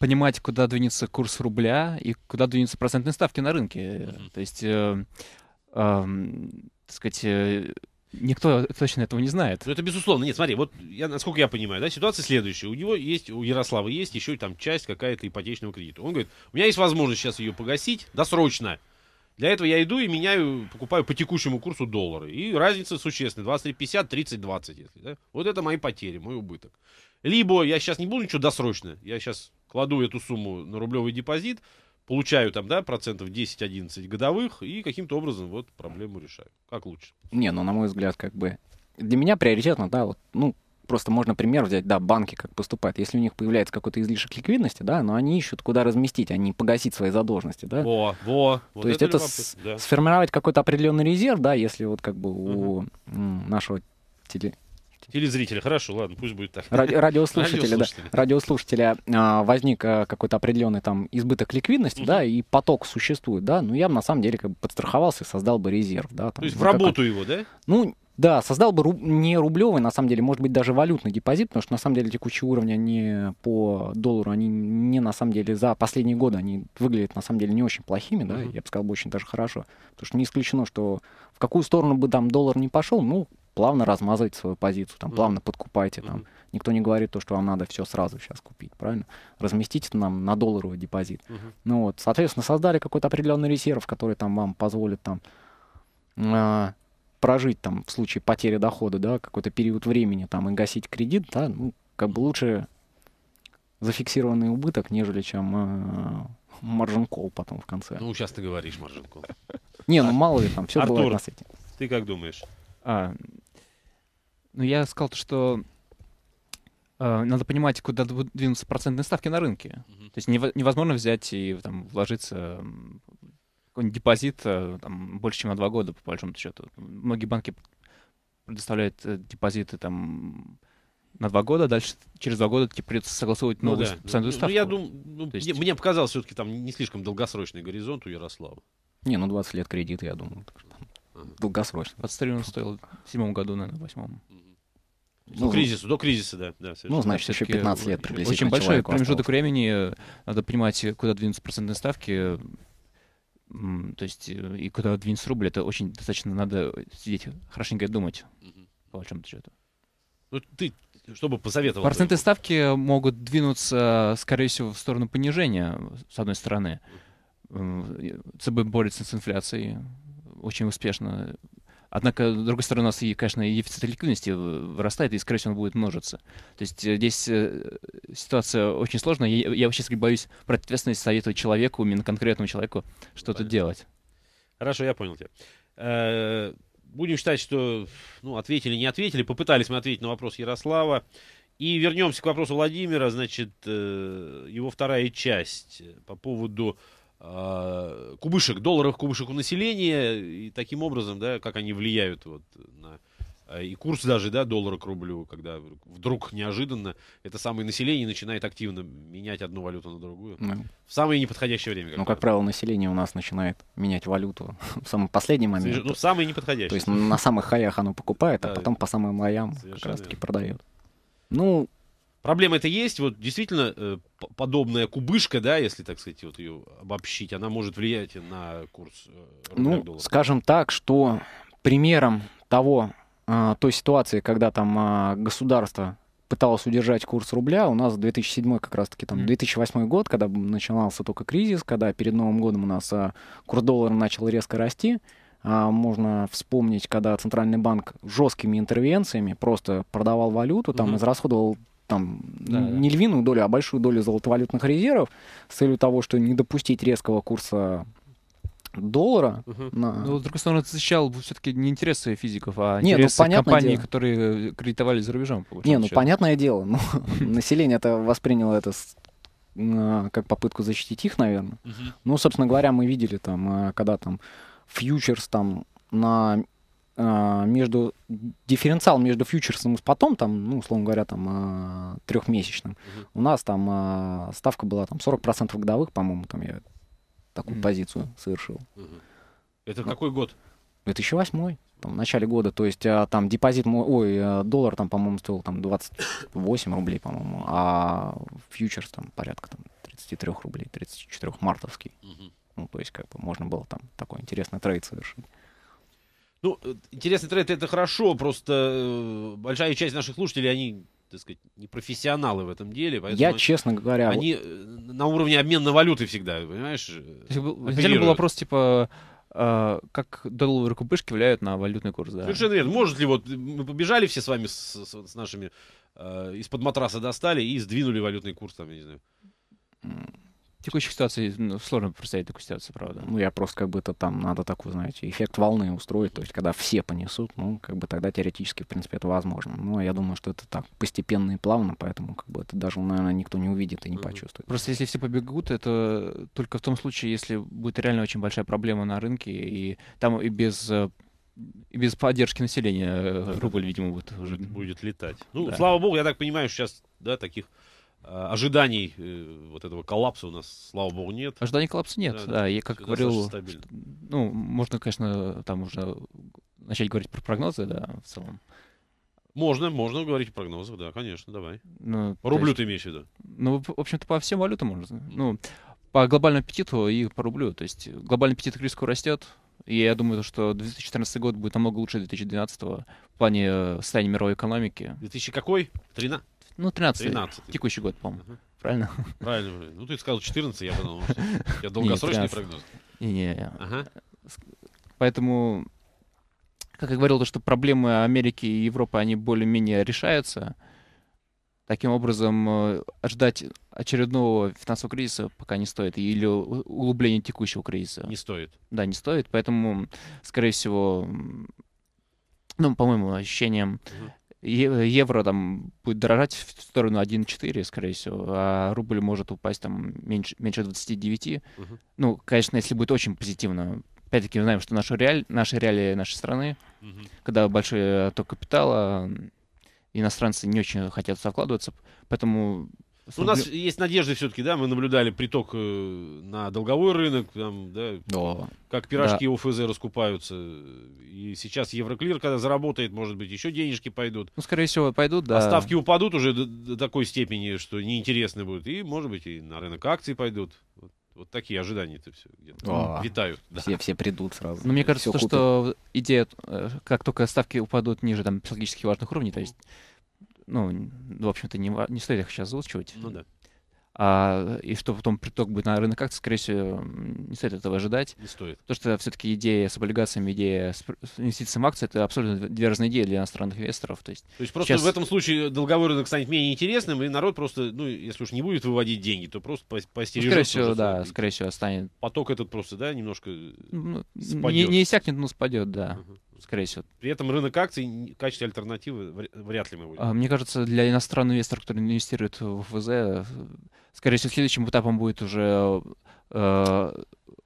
понимать, куда двинется курс рубля и куда двинется процентные ставки на рынке. Mm-hmm. То есть, э, э, так сказать, э, Никто точно этого не знает. Ну, это безусловно. Нет, смотри, вот я, насколько я понимаю, да, ситуация следующая. У него есть, у Ярослава есть еще там часть какая-то ипотечного кредита. Он говорит, у меня есть возможность сейчас ее погасить досрочно. Для этого я иду и меняю, покупаю по текущему курсу доллары. И разница существенная. 23,50, 30,20. Если, да? Вот это мои потери, мой убыток. Либо я сейчас не буду ничего досрочно. Я сейчас кладу эту сумму на рублевый депозит, получаю там, да, процентов 10-11 годовых и каким-то образом вот проблему решаю. Как лучше? Не, ну, на мой взгляд, как бы для меня приоритетно, да, вот, ну, просто можно пример взять, да, банки как поступают. Если у них появляется какой-то излишек ликвидности, да, но они ищут, куда разместить, они а погасить свои задолженности, да. Во, во. Вот То есть это, это с- да. сформировать какой-то определенный резерв, да, если вот как бы угу. у нашего теле Телезрителя, хорошо, ладно, пусть будет так. Ради, радиослушателя, [laughs] радиослушателя, да. Радиослушателя а, возник а, какой-то определенный там избыток ликвидности, да, и поток существует, да, ну я бы на самом деле как бы подстраховался и создал бы резерв, да. Там, То есть в работу как... его, да? Ну, да, создал бы руб... не рублевый, на самом деле, может быть, даже валютный депозит, потому что на самом деле текущие уровни не по доллару, они не на самом деле за последние годы, они выглядят на самом деле не очень плохими, да, mm-hmm. я бы сказал, бы очень даже хорошо. Потому что не исключено, что в какую сторону бы там доллар не пошел, ну, плавно размазывайте свою позицию, там, mm-hmm. плавно подкупайте, там. Mm-hmm. Никто не говорит то, что вам надо все сразу сейчас купить, правильно? Разместите нам на долларовый депозит. Uh-huh. Ну вот, соответственно, создали какой-то определенный резерв, который там вам позволит там э, прожить там в случае потери дохода, да, какой-то период времени там и гасить кредит, да, ну, как бы лучше зафиксированный убыток, нежели чем э, маржин кол потом в конце. Ну, сейчас ты говоришь маржин кол. Не, ну мало ли там, все было бывает на свете. ты как думаешь? А, ну, я сказал, что э, надо понимать, куда двинутся процентные ставки на рынке. Угу. То есть невозможно взять и там, вложиться какой-нибудь депозит э, там, больше, чем на два года, по большому счету. Многие банки предоставляют э, депозиты там на два года, а дальше через два года тебе придется согласовывать ну новую ну, да. ставку. Ну, я думаю, ну, есть... мне, мне показалось все-таки там не слишком долгосрочный горизонт у Ярослава. Не, ну 20 лет кредит, я думаю. Так что ага. Долгосрочно. 23 он стоил в седьмом году, наверное, в восьмом. Ну, до ну, кризиса, до кризиса, да. да ну, значит, еще 15 лет приблизительно Очень большой промежуток осталось. времени. Э, надо понимать, куда двинутся процентные ставки. То есть, э, и куда двинуть рубль, это очень достаточно надо сидеть э, хорошенько и думать, угу. по большому счету. Ну, ты чтобы посоветовал? Проценты твоему? ставки могут двинуться, скорее всего, в сторону понижения, с одной стороны. ЦБ борется с инфляцией очень успешно. Однако, с другой стороны, у нас, и, конечно, и дефицит ликвидности вырастает, и, скорее всего, он будет множиться. То есть э, здесь э, ситуация очень сложная. Я, я вообще боюсь про ответственность советую человеку, именно конкретному человеку, что-то делать. Хорошо, я понял тебя. Э, будем считать, что ну, ответили, не ответили. Попытались мы ответить на вопрос Ярослава. И вернемся к вопросу Владимира. Значит, его вторая часть по поводу Э, кубышек, долларов кубышек у населения, и таким образом, да, как они влияют вот на э, и курс даже, да, доллара к рублю, когда вдруг неожиданно это самое население начинает активно менять одну валюту на другую. Ну. В самое неподходящее время. Ну, как ну, как правило, население у нас начинает менять валюту [laughs] в самый последний момент. Ну, в самый неподходящий. То есть на самых хаях оно покупает, а да, потом по самым лоям как раз-таки продает. Ну, Проблема это есть, вот действительно э, подобная кубышка, да, если, так сказать, вот ее обобщить, она может влиять на курс э, рубля Ну, скажем так, что примером того, э, той ситуации, когда там а, государство пыталось удержать курс рубля, у нас 2007 как раз-таки, там, 2008 год, когда начинался только кризис, когда перед Новым годом у нас а, курс доллара начал резко расти, а, можно вспомнить, когда Центральный банк жесткими интервенциями просто продавал валюту, там угу. израсходовал там да, не да. львиную долю, а большую долю золотовалютных резервов с целью того, чтобы не допустить резкого курса доллара. Угу. На... Но, ну, с другой стороны, защищал все-таки не интересы физиков, а не, ну, интересы ну, компаний, дело. которые э, кредитовали за рубежом. Не, ну счету. понятное дело, но [laughs] население это восприняло это как попытку защитить их, наверное. Угу. Ну, собственно говоря, мы видели там, э, когда там фьючерс там на а, между дифференциал между фьючерсом и потом там, ну, условно говоря, там а, трехмесячным, угу. у нас там а, ставка была там 40% годовых, по-моему, там я такую угу. позицию совершил. Угу. Это ну, какой год? 2008 там, в начале года, то есть там депозит мой, ой, доллар там, по-моему, стоил там 28 рублей, по-моему, а фьючерс там порядка там 33 рублей, 34 мартовский. Угу. Ну, то есть, как бы можно было там такой интересный трейд совершить. Ну, э, интересный тренд это хорошо, просто э, большая часть наших слушателей, они так сказать, не профессионалы в этом деле. Я, честно говоря... Они вот... Э, на уровне обмена валюты всегда, понимаешь? Изначально был вопрос, типа, э, как доллары кубышки влияют на валютный курс, да? Совершенно верно. Может ли вот, мы побежали все с вами, с, с, с нашими, э, из-под матраса достали и сдвинули валютный курс, там, я не знаю текущей ситуации ну, сложно представить такую ситуацию, правда. Ну, я просто как бы это там надо такой, знаете, эффект волны устроить, то есть когда все понесут, ну, как бы тогда теоретически, в принципе, это возможно. Но ну, а я думаю, что это так постепенно и плавно, поэтому как бы это даже, наверное, никто не увидит и не почувствует. Просто если все побегут, это только в том случае, если будет реально очень большая проблема на рынке, и там и без э, и без поддержки населения э, рубль, видимо, будет уже. Будет летать. Ну, да. слава богу, я так понимаю, что сейчас, да, таких а, ожиданий э, вот этого коллапса у нас, слава богу, нет. Ожиданий коллапса нет, да. да. Я как говорил, ну, можно, конечно, там уже начать говорить про прогнозы, да, в целом. Можно, можно говорить о прогнозах, да, конечно, давай. Ну, по рублю есть, ты имеешь в виду? Ну, в общем-то, по всем валютам можно. Ну, по глобальному аппетиту и по рублю. То есть глобальный аппетит к риску растет, и я думаю, что 2014 год будет намного лучше 2012 в плане э, состояния мировой экономики. 2000 какой? 13? Ну, 13 13 Текущий год, по-моему. Угу. Правильно? Правильно. Ну, ты сказал 14, я подумал, [laughs] я долгосрочный прогноз. Не-не. Ага. Поэтому, как я говорил, то, что проблемы Америки и Европы, они более-менее решаются. Таким образом, э, ждать очередного финансового кризиса пока не стоит. Или углубления текущего кризиса. Не стоит. Да, не стоит. Поэтому, скорее всего, ну, по моему ощущениям, угу евро там будет дорожать в сторону 1.4, скорее всего, а рубль может упасть там меньше, меньше 29. Угу. Ну, конечно, если будет очень позитивно. Опять-таки, мы знаем, что наши, реаль... наши реалии нашей страны, угу. когда большой то капитала, иностранцы не очень хотят вкладываться, поэтому у нас есть надежды все-таки, да, мы наблюдали приток э, на долговой рынок, там, да, О, как пирожки да. ОФЗ раскупаются. И сейчас Евроклир, когда заработает, может быть, еще денежки пойдут. Ну, скорее всего, пойдут, да. А ставки упадут уже до, до такой степени, что неинтересны будут. И, может быть, и на рынок акций пойдут. Вот, вот такие ожидания-то все где-то витают. Да. Все, все придут сразу. Ну, мне кажется, то, что идея, э, как только ставки упадут ниже там психологически важных уровней, то ну, есть ну, в общем-то, не, не стоит их сейчас заучивать. Ну да. А, и что потом приток будет на рынок акций, скорее всего, не стоит этого ожидать. Не стоит. То, что все-таки идея с облигациями, идея с инвестициями в акции, это абсолютно две разные идеи для иностранных инвесторов. То есть, то есть просто сейчас... в этом случае долговой рынок станет менее интересным, и народ просто, ну, если уж не будет выводить деньги, то просто постережет. Ну, скорее всего, да, скорее всего, станет. Поток этот просто, да, немножко ну, спадет. Не, не иссякнет, но спадет, да. Угу скорее всего. При этом рынок акций в качестве альтернативы вряд ли мы будем. А, мне кажется, для иностранного инвестора, который инвестирует в ФЗ, скорее всего, следующим этапом будет уже э,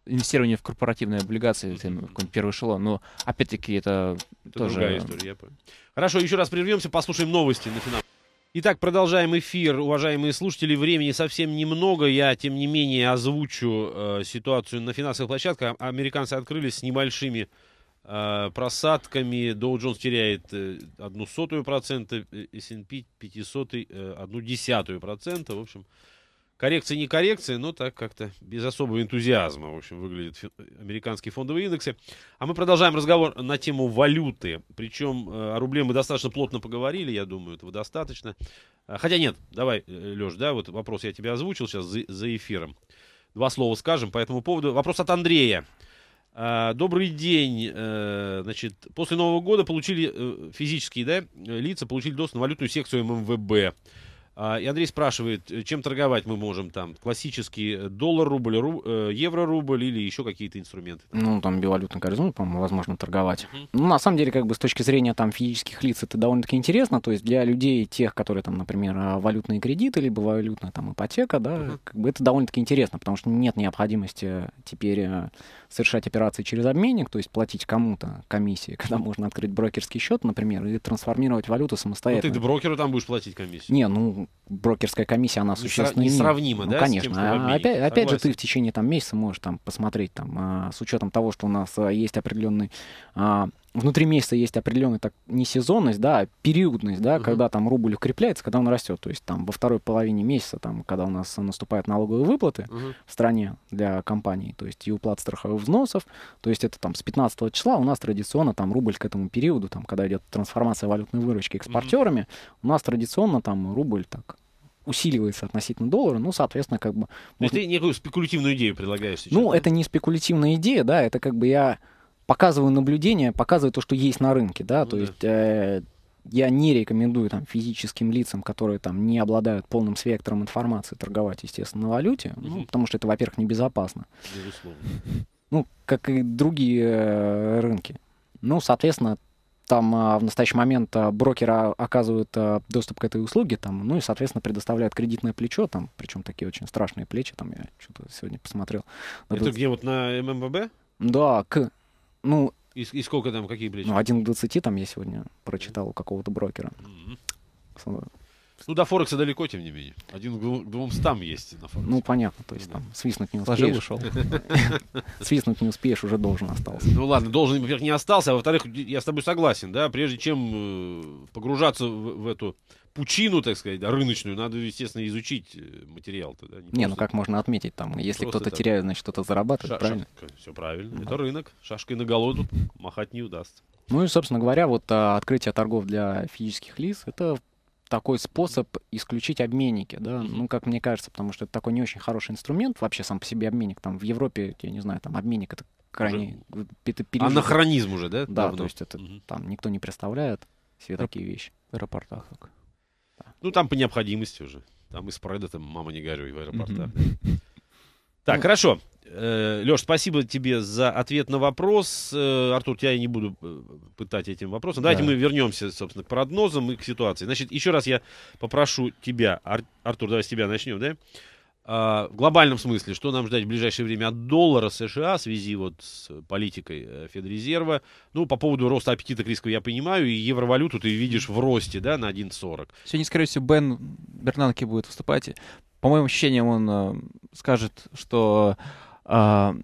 инвестирование в корпоративные облигации, там, первый эшелон. Но опять-таки это, это тоже... другая история, я понял. Хорошо, еще раз прервемся, послушаем новости на финал. Итак, продолжаем эфир, уважаемые слушатели. Времени совсем немного. Я, тем не менее, озвучу э, ситуацию на финансовых площадках. Американцы открылись с небольшими Э, просадками Dow Jones теряет э, одну сотую процента, S&P э, 500 одну десятую процента. В общем, коррекция не коррекция, но так как-то без особого энтузиазма, в общем, выглядят американские фондовые индексы. А мы продолжаем разговор на тему валюты. Причем о рубле мы достаточно плотно поговорили, я думаю, этого достаточно. Хотя нет, давай, Леш, да, вот вопрос я тебе озвучил сейчас за, за эфиром. Два слова скажем по этому поводу. Вопрос от Андрея. А, добрый день. Э, значит, после Нового года получили э, физические да, лица, получили доступ на валютную секцию ММВБ. А, и Андрей спрашивает, э, чем торговать мы можем там? Классический доллар, рубль, руб, евро, рубль или еще какие-то инструменты? Ну, там биовалютный корзину, по-моему, возможно торговать. Mm-hmm. Ну, на самом деле, как бы с точки зрения там физических лиц это довольно-таки интересно. То есть для людей, тех, которые там, например, валютные кредиты, либо валютная там ипотека, да, mm-hmm. как бы это довольно-таки интересно, потому что нет необходимости теперь совершать операции через обменник, то есть платить кому-то комиссии, [laughs] когда можно открыть брокерский счет, например, и трансформировать валюту самостоятельно. Ну, ты брокеру там будешь платить комиссию. Не, ну, брокерская комиссия, она ну, существенно... Несравнима, ну, да? конечно. Тем, а, опять, опять же, ты в течение там, месяца можешь там посмотреть, там, а, с учетом того, что у нас а, есть определенный а, внутри месяца есть определенная так не сезонность, да, а периодность, да, угу. когда там рубль укрепляется, когда он растет, то есть там во второй половине месяца, там, когда у нас наступают налоговые выплаты угу. в стране для компаний, то есть и уплат страховых взносов, то есть это там с 15 числа у нас традиционно там рубль к этому периоду, там, когда идет трансформация валютной выручки экспортерами, угу. у нас традиционно там рубль так усиливается относительно доллара, ну, соответственно, как бы... Это есть ты некую спекулятивную идею предлагаешь сейчас? Ну, да? это не спекулятивная идея, да, это как бы я показываю наблюдение, показываю то, что есть на рынке, да, ну, то да. есть э, я не рекомендую там физическим лицам, которые там не обладают полным спектром информации, торговать, естественно, на валюте, угу. ну, потому что это, во-первых, небезопасно. Безусловно. Ну, как и другие э, рынки. Ну, соответственно, там а, в настоящий момент а, брокера оказывают а, доступ к этой услуге, там, ну и, соответственно, предоставляют кредитное плечо, там, причем такие очень страшные плечи, там, я что-то сегодня посмотрел. Это где, вот на ММВБ? Да, к ну, и, и сколько там, какие плечи? Ну, один к 20 там я сегодня прочитал у какого-то брокера. Mm-hmm. Ну, до Форекса далеко, тем не менее. Один к двум есть на Форексе. Ну, понятно, то есть ну там свистнуть не успеешь. ушел. [laughs] Свистнуть не успеешь, уже должен остался. Ну, ладно, должен, во-первых, не остался, а во-вторых, я с тобой согласен, да, прежде чем э, погружаться в эту пучину, так сказать, да, рыночную, надо, естественно, изучить э, материал-то. Да, не, не ну как можно отметить там, если кто-то да. теряет, значит, кто-то зарабатывает, Ша- правильно? Э, все правильно, да. это рынок, шашкой на голоду махать не удаст. Ну и, собственно говоря, вот а, открытие торгов для физических лиц, это такой способ исключить обменники, да, ну, как мне кажется, потому что это такой не очень хороший инструмент, вообще сам по себе обменник, там, в Европе, я не знаю, там, обменник это крайне... Уже... Это пережит. Анахронизм уже, да? Да, давно? то есть это угу. там никто не представляет себе Рап... такие вещи. В аэропортах только. Ну, там по необходимости уже. Там из спреда, там, мама, не горюй в аэропортах. Так, ну. хорошо. Э, Леш, спасибо тебе за ответ на вопрос. Э, Артур, я не буду э, пытать этим вопросом. Давайте да. мы вернемся, собственно, к прогнозам и к ситуации. Значит, еще раз я попрошу тебя, Артур, давай с тебя начнем, да? А, в глобальном смысле, что нам ждать в ближайшее время от доллара США в связи вот с политикой э, Федрезерва. Ну, по поводу роста аппетита к риску я понимаю, и евровалюту ты видишь в росте, да, на 1,40. Сегодня, скорее всего, Бен Бернанки будет выступать. По моим ощущениям, он э, скажет, что э,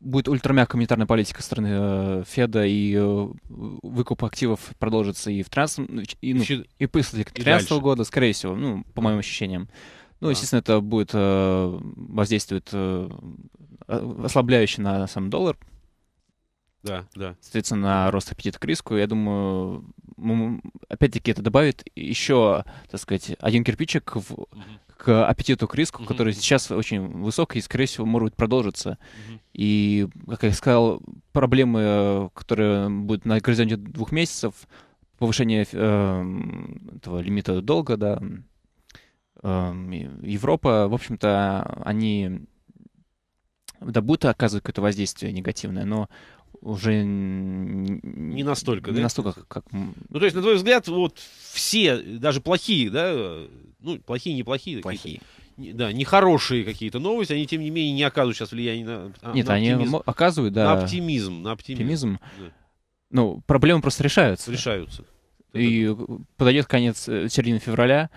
будет ультрамягкая монетарная политика стороны э, Феда, и э, выкуп активов продолжится и в 13 ну, и, ну, и, и после 13 года, скорее всего, ну, по моим ощущениям. Ну, естественно, это будет э, воздействует э, ослабляюще на сам доллар. Да, да. Соответственно, рост аппетита к риску. Я думаю, опять-таки это добавит еще, так сказать, один кирпичик в, к аппетиту к риску, угу. который сейчас очень высок и, скорее всего, может быть, продолжится. Угу. И, как я сказал, проблемы, которые будут на горизонте двух месяцев, повышение э, этого лимита долга, да, Эм, Европа, в общем-то, они да будто оказывают какое-то воздействие негативное, но уже не настолько, не да? настолько, как ну то есть на твой взгляд вот все даже плохие, да, ну плохие неплохие, плохие, да, нехорошие какие-то новости, они тем не менее не оказывают сейчас влияние на, нет, на они оптимизм. оказывают, да, на оптимизм, на оптимизм, оптимизм. Да. ну проблемы просто решаются, решаются, и подойдет конец э, середины февраля,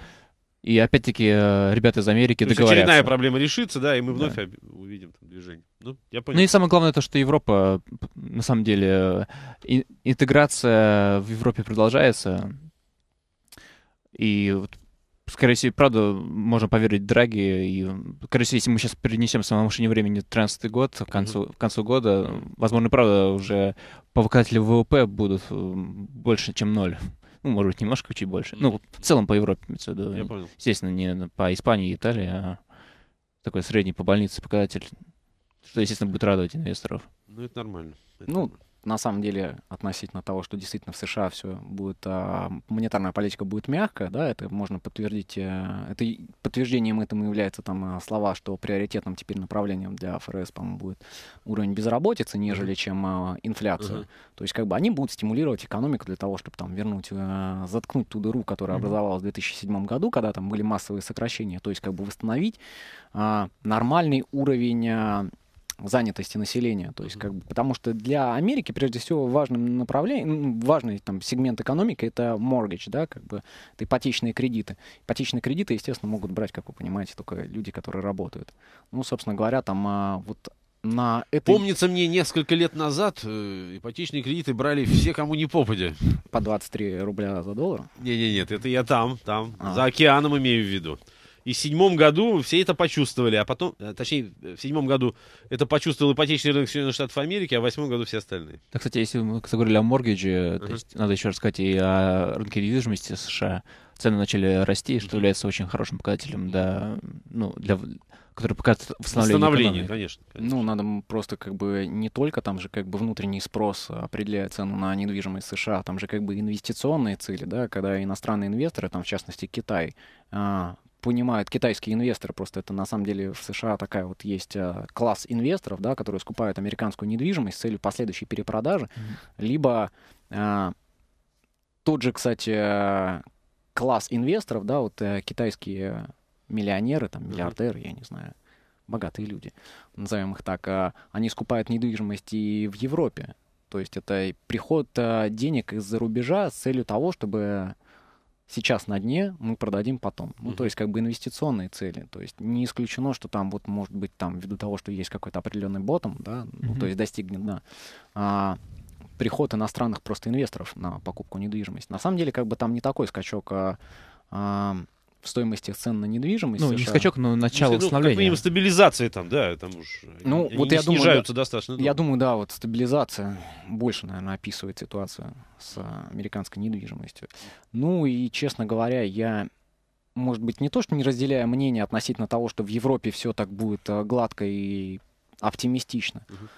и опять-таки э, ребята из Америки то договорятся. очередная проблема решится, да, и мы вновь да. Об... увидим там движение. Ну, я понял. ну и самое главное то, что Европа, на самом деле, интеграция в Европе продолжается. И вот, скорее всего, правда, можно поверить Драги. И, скорее всего, если мы сейчас перенесем самому машине времени 13 год, к концу, mm-hmm. к концу года, возможно, правда, уже показатели ВВП будут больше, чем ноль ну, может быть, немножко, чуть больше. Ну, в целом по Европе, имеется в Я понял. Естественно, не по Испании и Италии, а такой средний по больнице показатель, что, естественно, будет радовать инвесторов. Ну, это нормально. Это ну, нормально на самом деле относительно того, что действительно в США все будет, а, монетарная политика будет мягкая, да, это можно подтвердить, э, это подтверждением этому является там э, слова, что приоритетным теперь направлением для ФРС, по-моему, будет уровень безработицы, нежели чем а, инфляция. Uh-huh. То есть как бы они будут стимулировать экономику для того, чтобы там вернуть, а, заткнуть ту дыру, которая uh-huh. образовалась в 2007 году, когда там были массовые сокращения, то есть как бы восстановить а, нормальный уровень а, занятости населения. То есть, как бы, потому что для Америки, прежде всего, важным направлением, ну, важный там, сегмент экономики — это mortgage, да, как бы это ипотечные кредиты. Ипотечные кредиты, естественно, могут брать, как вы понимаете, только люди, которые работают. Ну, собственно говоря, там а, вот на этой... Помнится мне, несколько лет назад э, ипотечные кредиты брали все, кому не попадя. По 23 рубля за доллар? Не-не-нет, это я там, там, а. за океаном имею в виду. И в седьмом году все это почувствовали, а потом, э, точнее, э, в седьмом году это почувствовал ипотечный рынок Соединенных Штатов Америки, а в восьмом году все остальные. Так, кстати, если мы говорили о моргидже, uh-huh. то есть надо еще рассказать и о рынке недвижимости США. Цены начали расти, что является очень хорошим показателем для, ну, для который показывает восстановление. Восстановление, конечно, конечно. Ну, надо просто как бы не только там же как бы внутренний спрос определяет цену на недвижимость США, там же как бы инвестиционные цели, да, когда иностранные инвесторы, там в частности Китай, а, понимают китайские инвесторы, просто это на самом деле в США такая вот есть э, класс инвесторов, да, которые скупают американскую недвижимость с целью последующей перепродажи, mm-hmm. либо э, тот же, кстати, э, класс инвесторов, да, вот э, китайские миллионеры, там, миллиардеры, mm-hmm. я не знаю, богатые люди, назовем их так, э, они скупают недвижимость и в Европе, то есть это приход денег из-за рубежа с целью того, чтобы сейчас на дне, мы продадим потом. Ну, то есть как бы инвестиционные цели. То есть не исключено, что там вот может быть там ввиду того, что есть какой-то определенный ботом, да, ну, то есть достигнет дна. А, приход иностранных просто инвесторов на покупку недвижимости. На самом деле как бы там не такой скачок, а, а в стоимости цен на недвижимость. Ну, США. не скачок, но начало Если, ну, восстановления. Как минимум стабилизации там, да, там уж ну, они вот не я снижаются думаю, достаточно. Долго. Я думаю, да, вот стабилизация больше, наверное, описывает ситуацию с американской недвижимостью. Ну и, честно говоря, я может быть, не то, что не разделяя мнение относительно того, что в Европе все так будет э, гладко и оптимистично. Uh-huh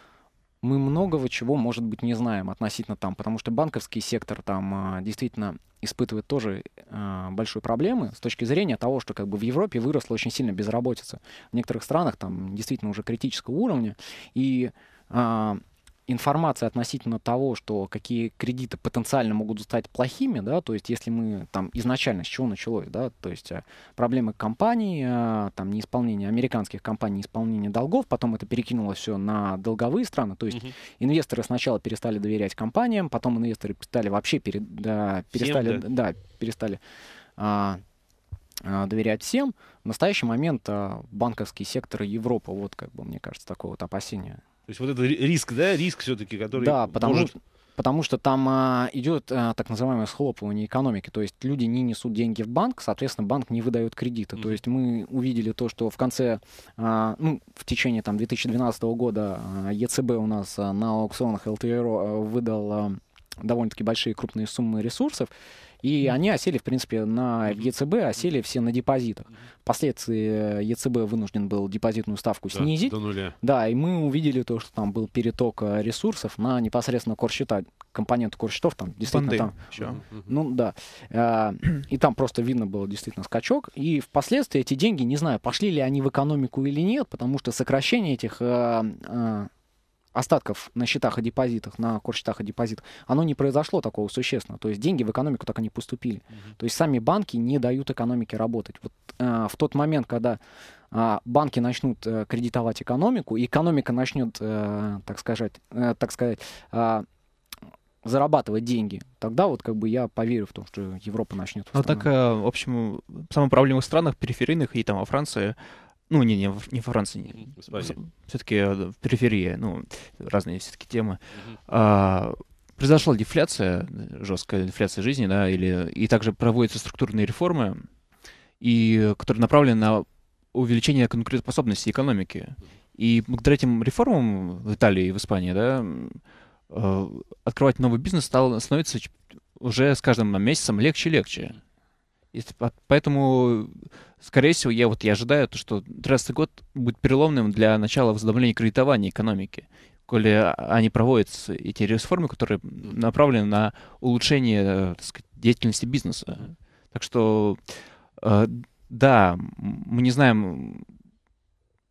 мы многого чего, может быть, не знаем относительно там, потому что банковский сектор там а, действительно испытывает тоже э, а, большие проблемы с точки зрения того, что как бы в Европе выросла очень сильно безработица. В некоторых странах там действительно уже критического уровня. И э, информация относительно того, что какие кредиты потенциально могут стать плохими, да, то есть если мы там изначально с чего началось, да, то есть э, проблемы компаний, э, там неисполнение американских компаний, неисполнение долгов, потом это перекинулось все на долговые страны, то есть угу. инвесторы сначала перестали доверять компаниям, потом инвесторы перестали вообще пере, да, перестали, Всем, да. да, перестали а, а доверять всем. В настоящий момент э, банковский сектор Европы, вот как бы, мне кажется, такое вот опасение то есть вот это риск, да, риск все-таки, который да, потому может... Потому что там а, идет а, так называемое схлопывание экономики. То есть люди не несут деньги в банк, соответственно, банк не выдает кредиты. Mm-hmm. То есть мы увидели то, что в конце, а, ну, в течение там, 2012 года а, ЕЦБ у нас а, на аукционах ЛТРО а, выдал а, довольно-таки большие крупные суммы ресурсов. И они осели, в принципе, на ЕЦБ, осели все на депозитах. Впоследствии э, ЕЦБ вынужден был депозитную ставку да, снизить. До нуля. Да, и мы увидели то, что там был переток э, ресурсов на непосредственно корсчета, компоненты корсчетов, там действительно Банды. там... Еще. Ну да. Э, и там просто видно было действительно скачок. И впоследствии эти деньги, не знаю, пошли ли они в экономику или нет, потому что сокращение этих остатков на счетах и депозитах, на корсчетах и депозитах, оно не произошло такого существенного. То есть деньги в экономику так и не поступили. Uh-huh. То есть сами банки не дают экономике работать. Вот э, в тот момент, когда э, банки начнут э, кредитовать экономику, и экономика начнет, э, так сказать, э, так сказать э, зарабатывать деньги, тогда вот как бы я поверю в то, что Европа начнет. Ну так, э, в общем, в самых проблемных странах, периферийных, и там во Франции, ну, не, не, не во Франции. Все-таки э, в периферии, ну, разные все-таки темы. А, произошла дефляция, э, жесткая дефляция жизни, да, или, и также проводятся структурные реформы, и, которые направлены на увеличение конкурентоспособности экономики. И благодаря этим реформам в Италии и в Испании, да, э, открывать новый бизнес стало, становится уже с каждым месяцем легче и легче. И поэтому скорее всего, я вот я ожидаю, то, что 2013 год будет переломным для начала возобновления кредитования экономики, коли а, они проводят эти реформы, которые направлены на улучшение э, сказать, деятельности бизнеса. Так что, э, да, мы не знаем,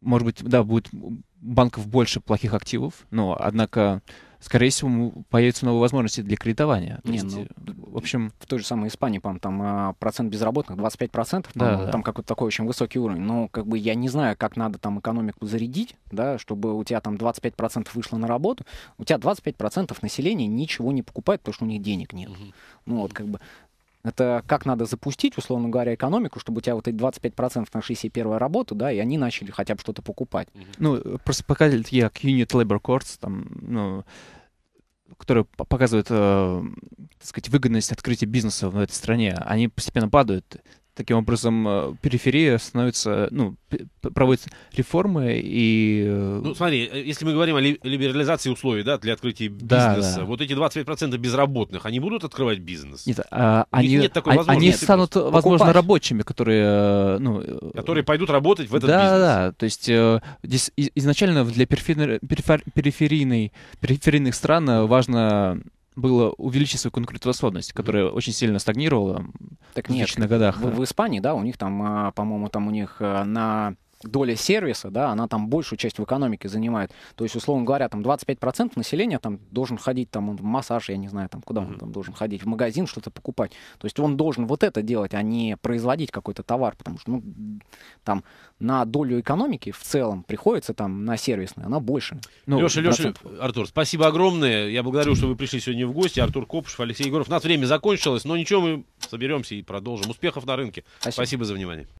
может быть, да, будет банков больше плохих активов, но, однако, скорее всего, появятся новые возможности для кредитования. Не, есть... ну, э, в общем, в той же самой Испании, по-моему, там а, процент безработных 25%, да, там, да. там какой-то такой очень высокий уровень. Но как бы я не знаю, как надо там экономику зарядить, да, чтобы у тебя там 25% процентов вышло на работу, у тебя 25% процентов населения ничего не покупает, потому что у них денег нет. Угу. Ну вот как бы это как надо запустить, условно говоря, экономику, чтобы у тебя вот эти 25% нашли себе первую работу, да, и они начали хотя бы что-то покупать. Ну, просто пока я к Unit Labor Courts, там, ну, которые показывают, э, так сказать, выгодность открытия бизнеса в этой стране, они постепенно падают. Таким образом, э, периферия становится, ну, проводит реформы и... Э, ну, смотри, э, если мы говорим о либерализации условий, да, для открытия бизнеса, да, да. вот эти 25% безработных, они будут открывать бизнес? Нет, а, они, нет такой а, возможности они станут, просто. возможно, покупать. рабочими, которые... Ну, которые пойдут работать в этот да, бизнес. Да, да, то есть здесь изначально для периферийной, периферийных стран важно было увеличить свою конкурентоспособность, которая очень сильно стагнировала так в 2000-х годах. В, в Испании, да, у них там, а, по-моему, там у них э, на доля сервиса, да, она там большую часть в экономике занимает. То есть, условно говоря, там 25% населения там должен ходить там он в массаж, я не знаю, там куда он там должен ходить, в магазин что-то покупать. То есть он должен вот это делать, а не производить какой-то товар, потому что ну, там на долю экономики в целом приходится там на сервисную, она больше. Ну, Леша, Леша, Артур, спасибо огромное. Я благодарю, что вы пришли сегодня в гости. Артур Копышев, Алексей Егоров. У нас время закончилось, но ничего, мы соберемся и продолжим. Успехов на рынке. Спасибо, спасибо за внимание.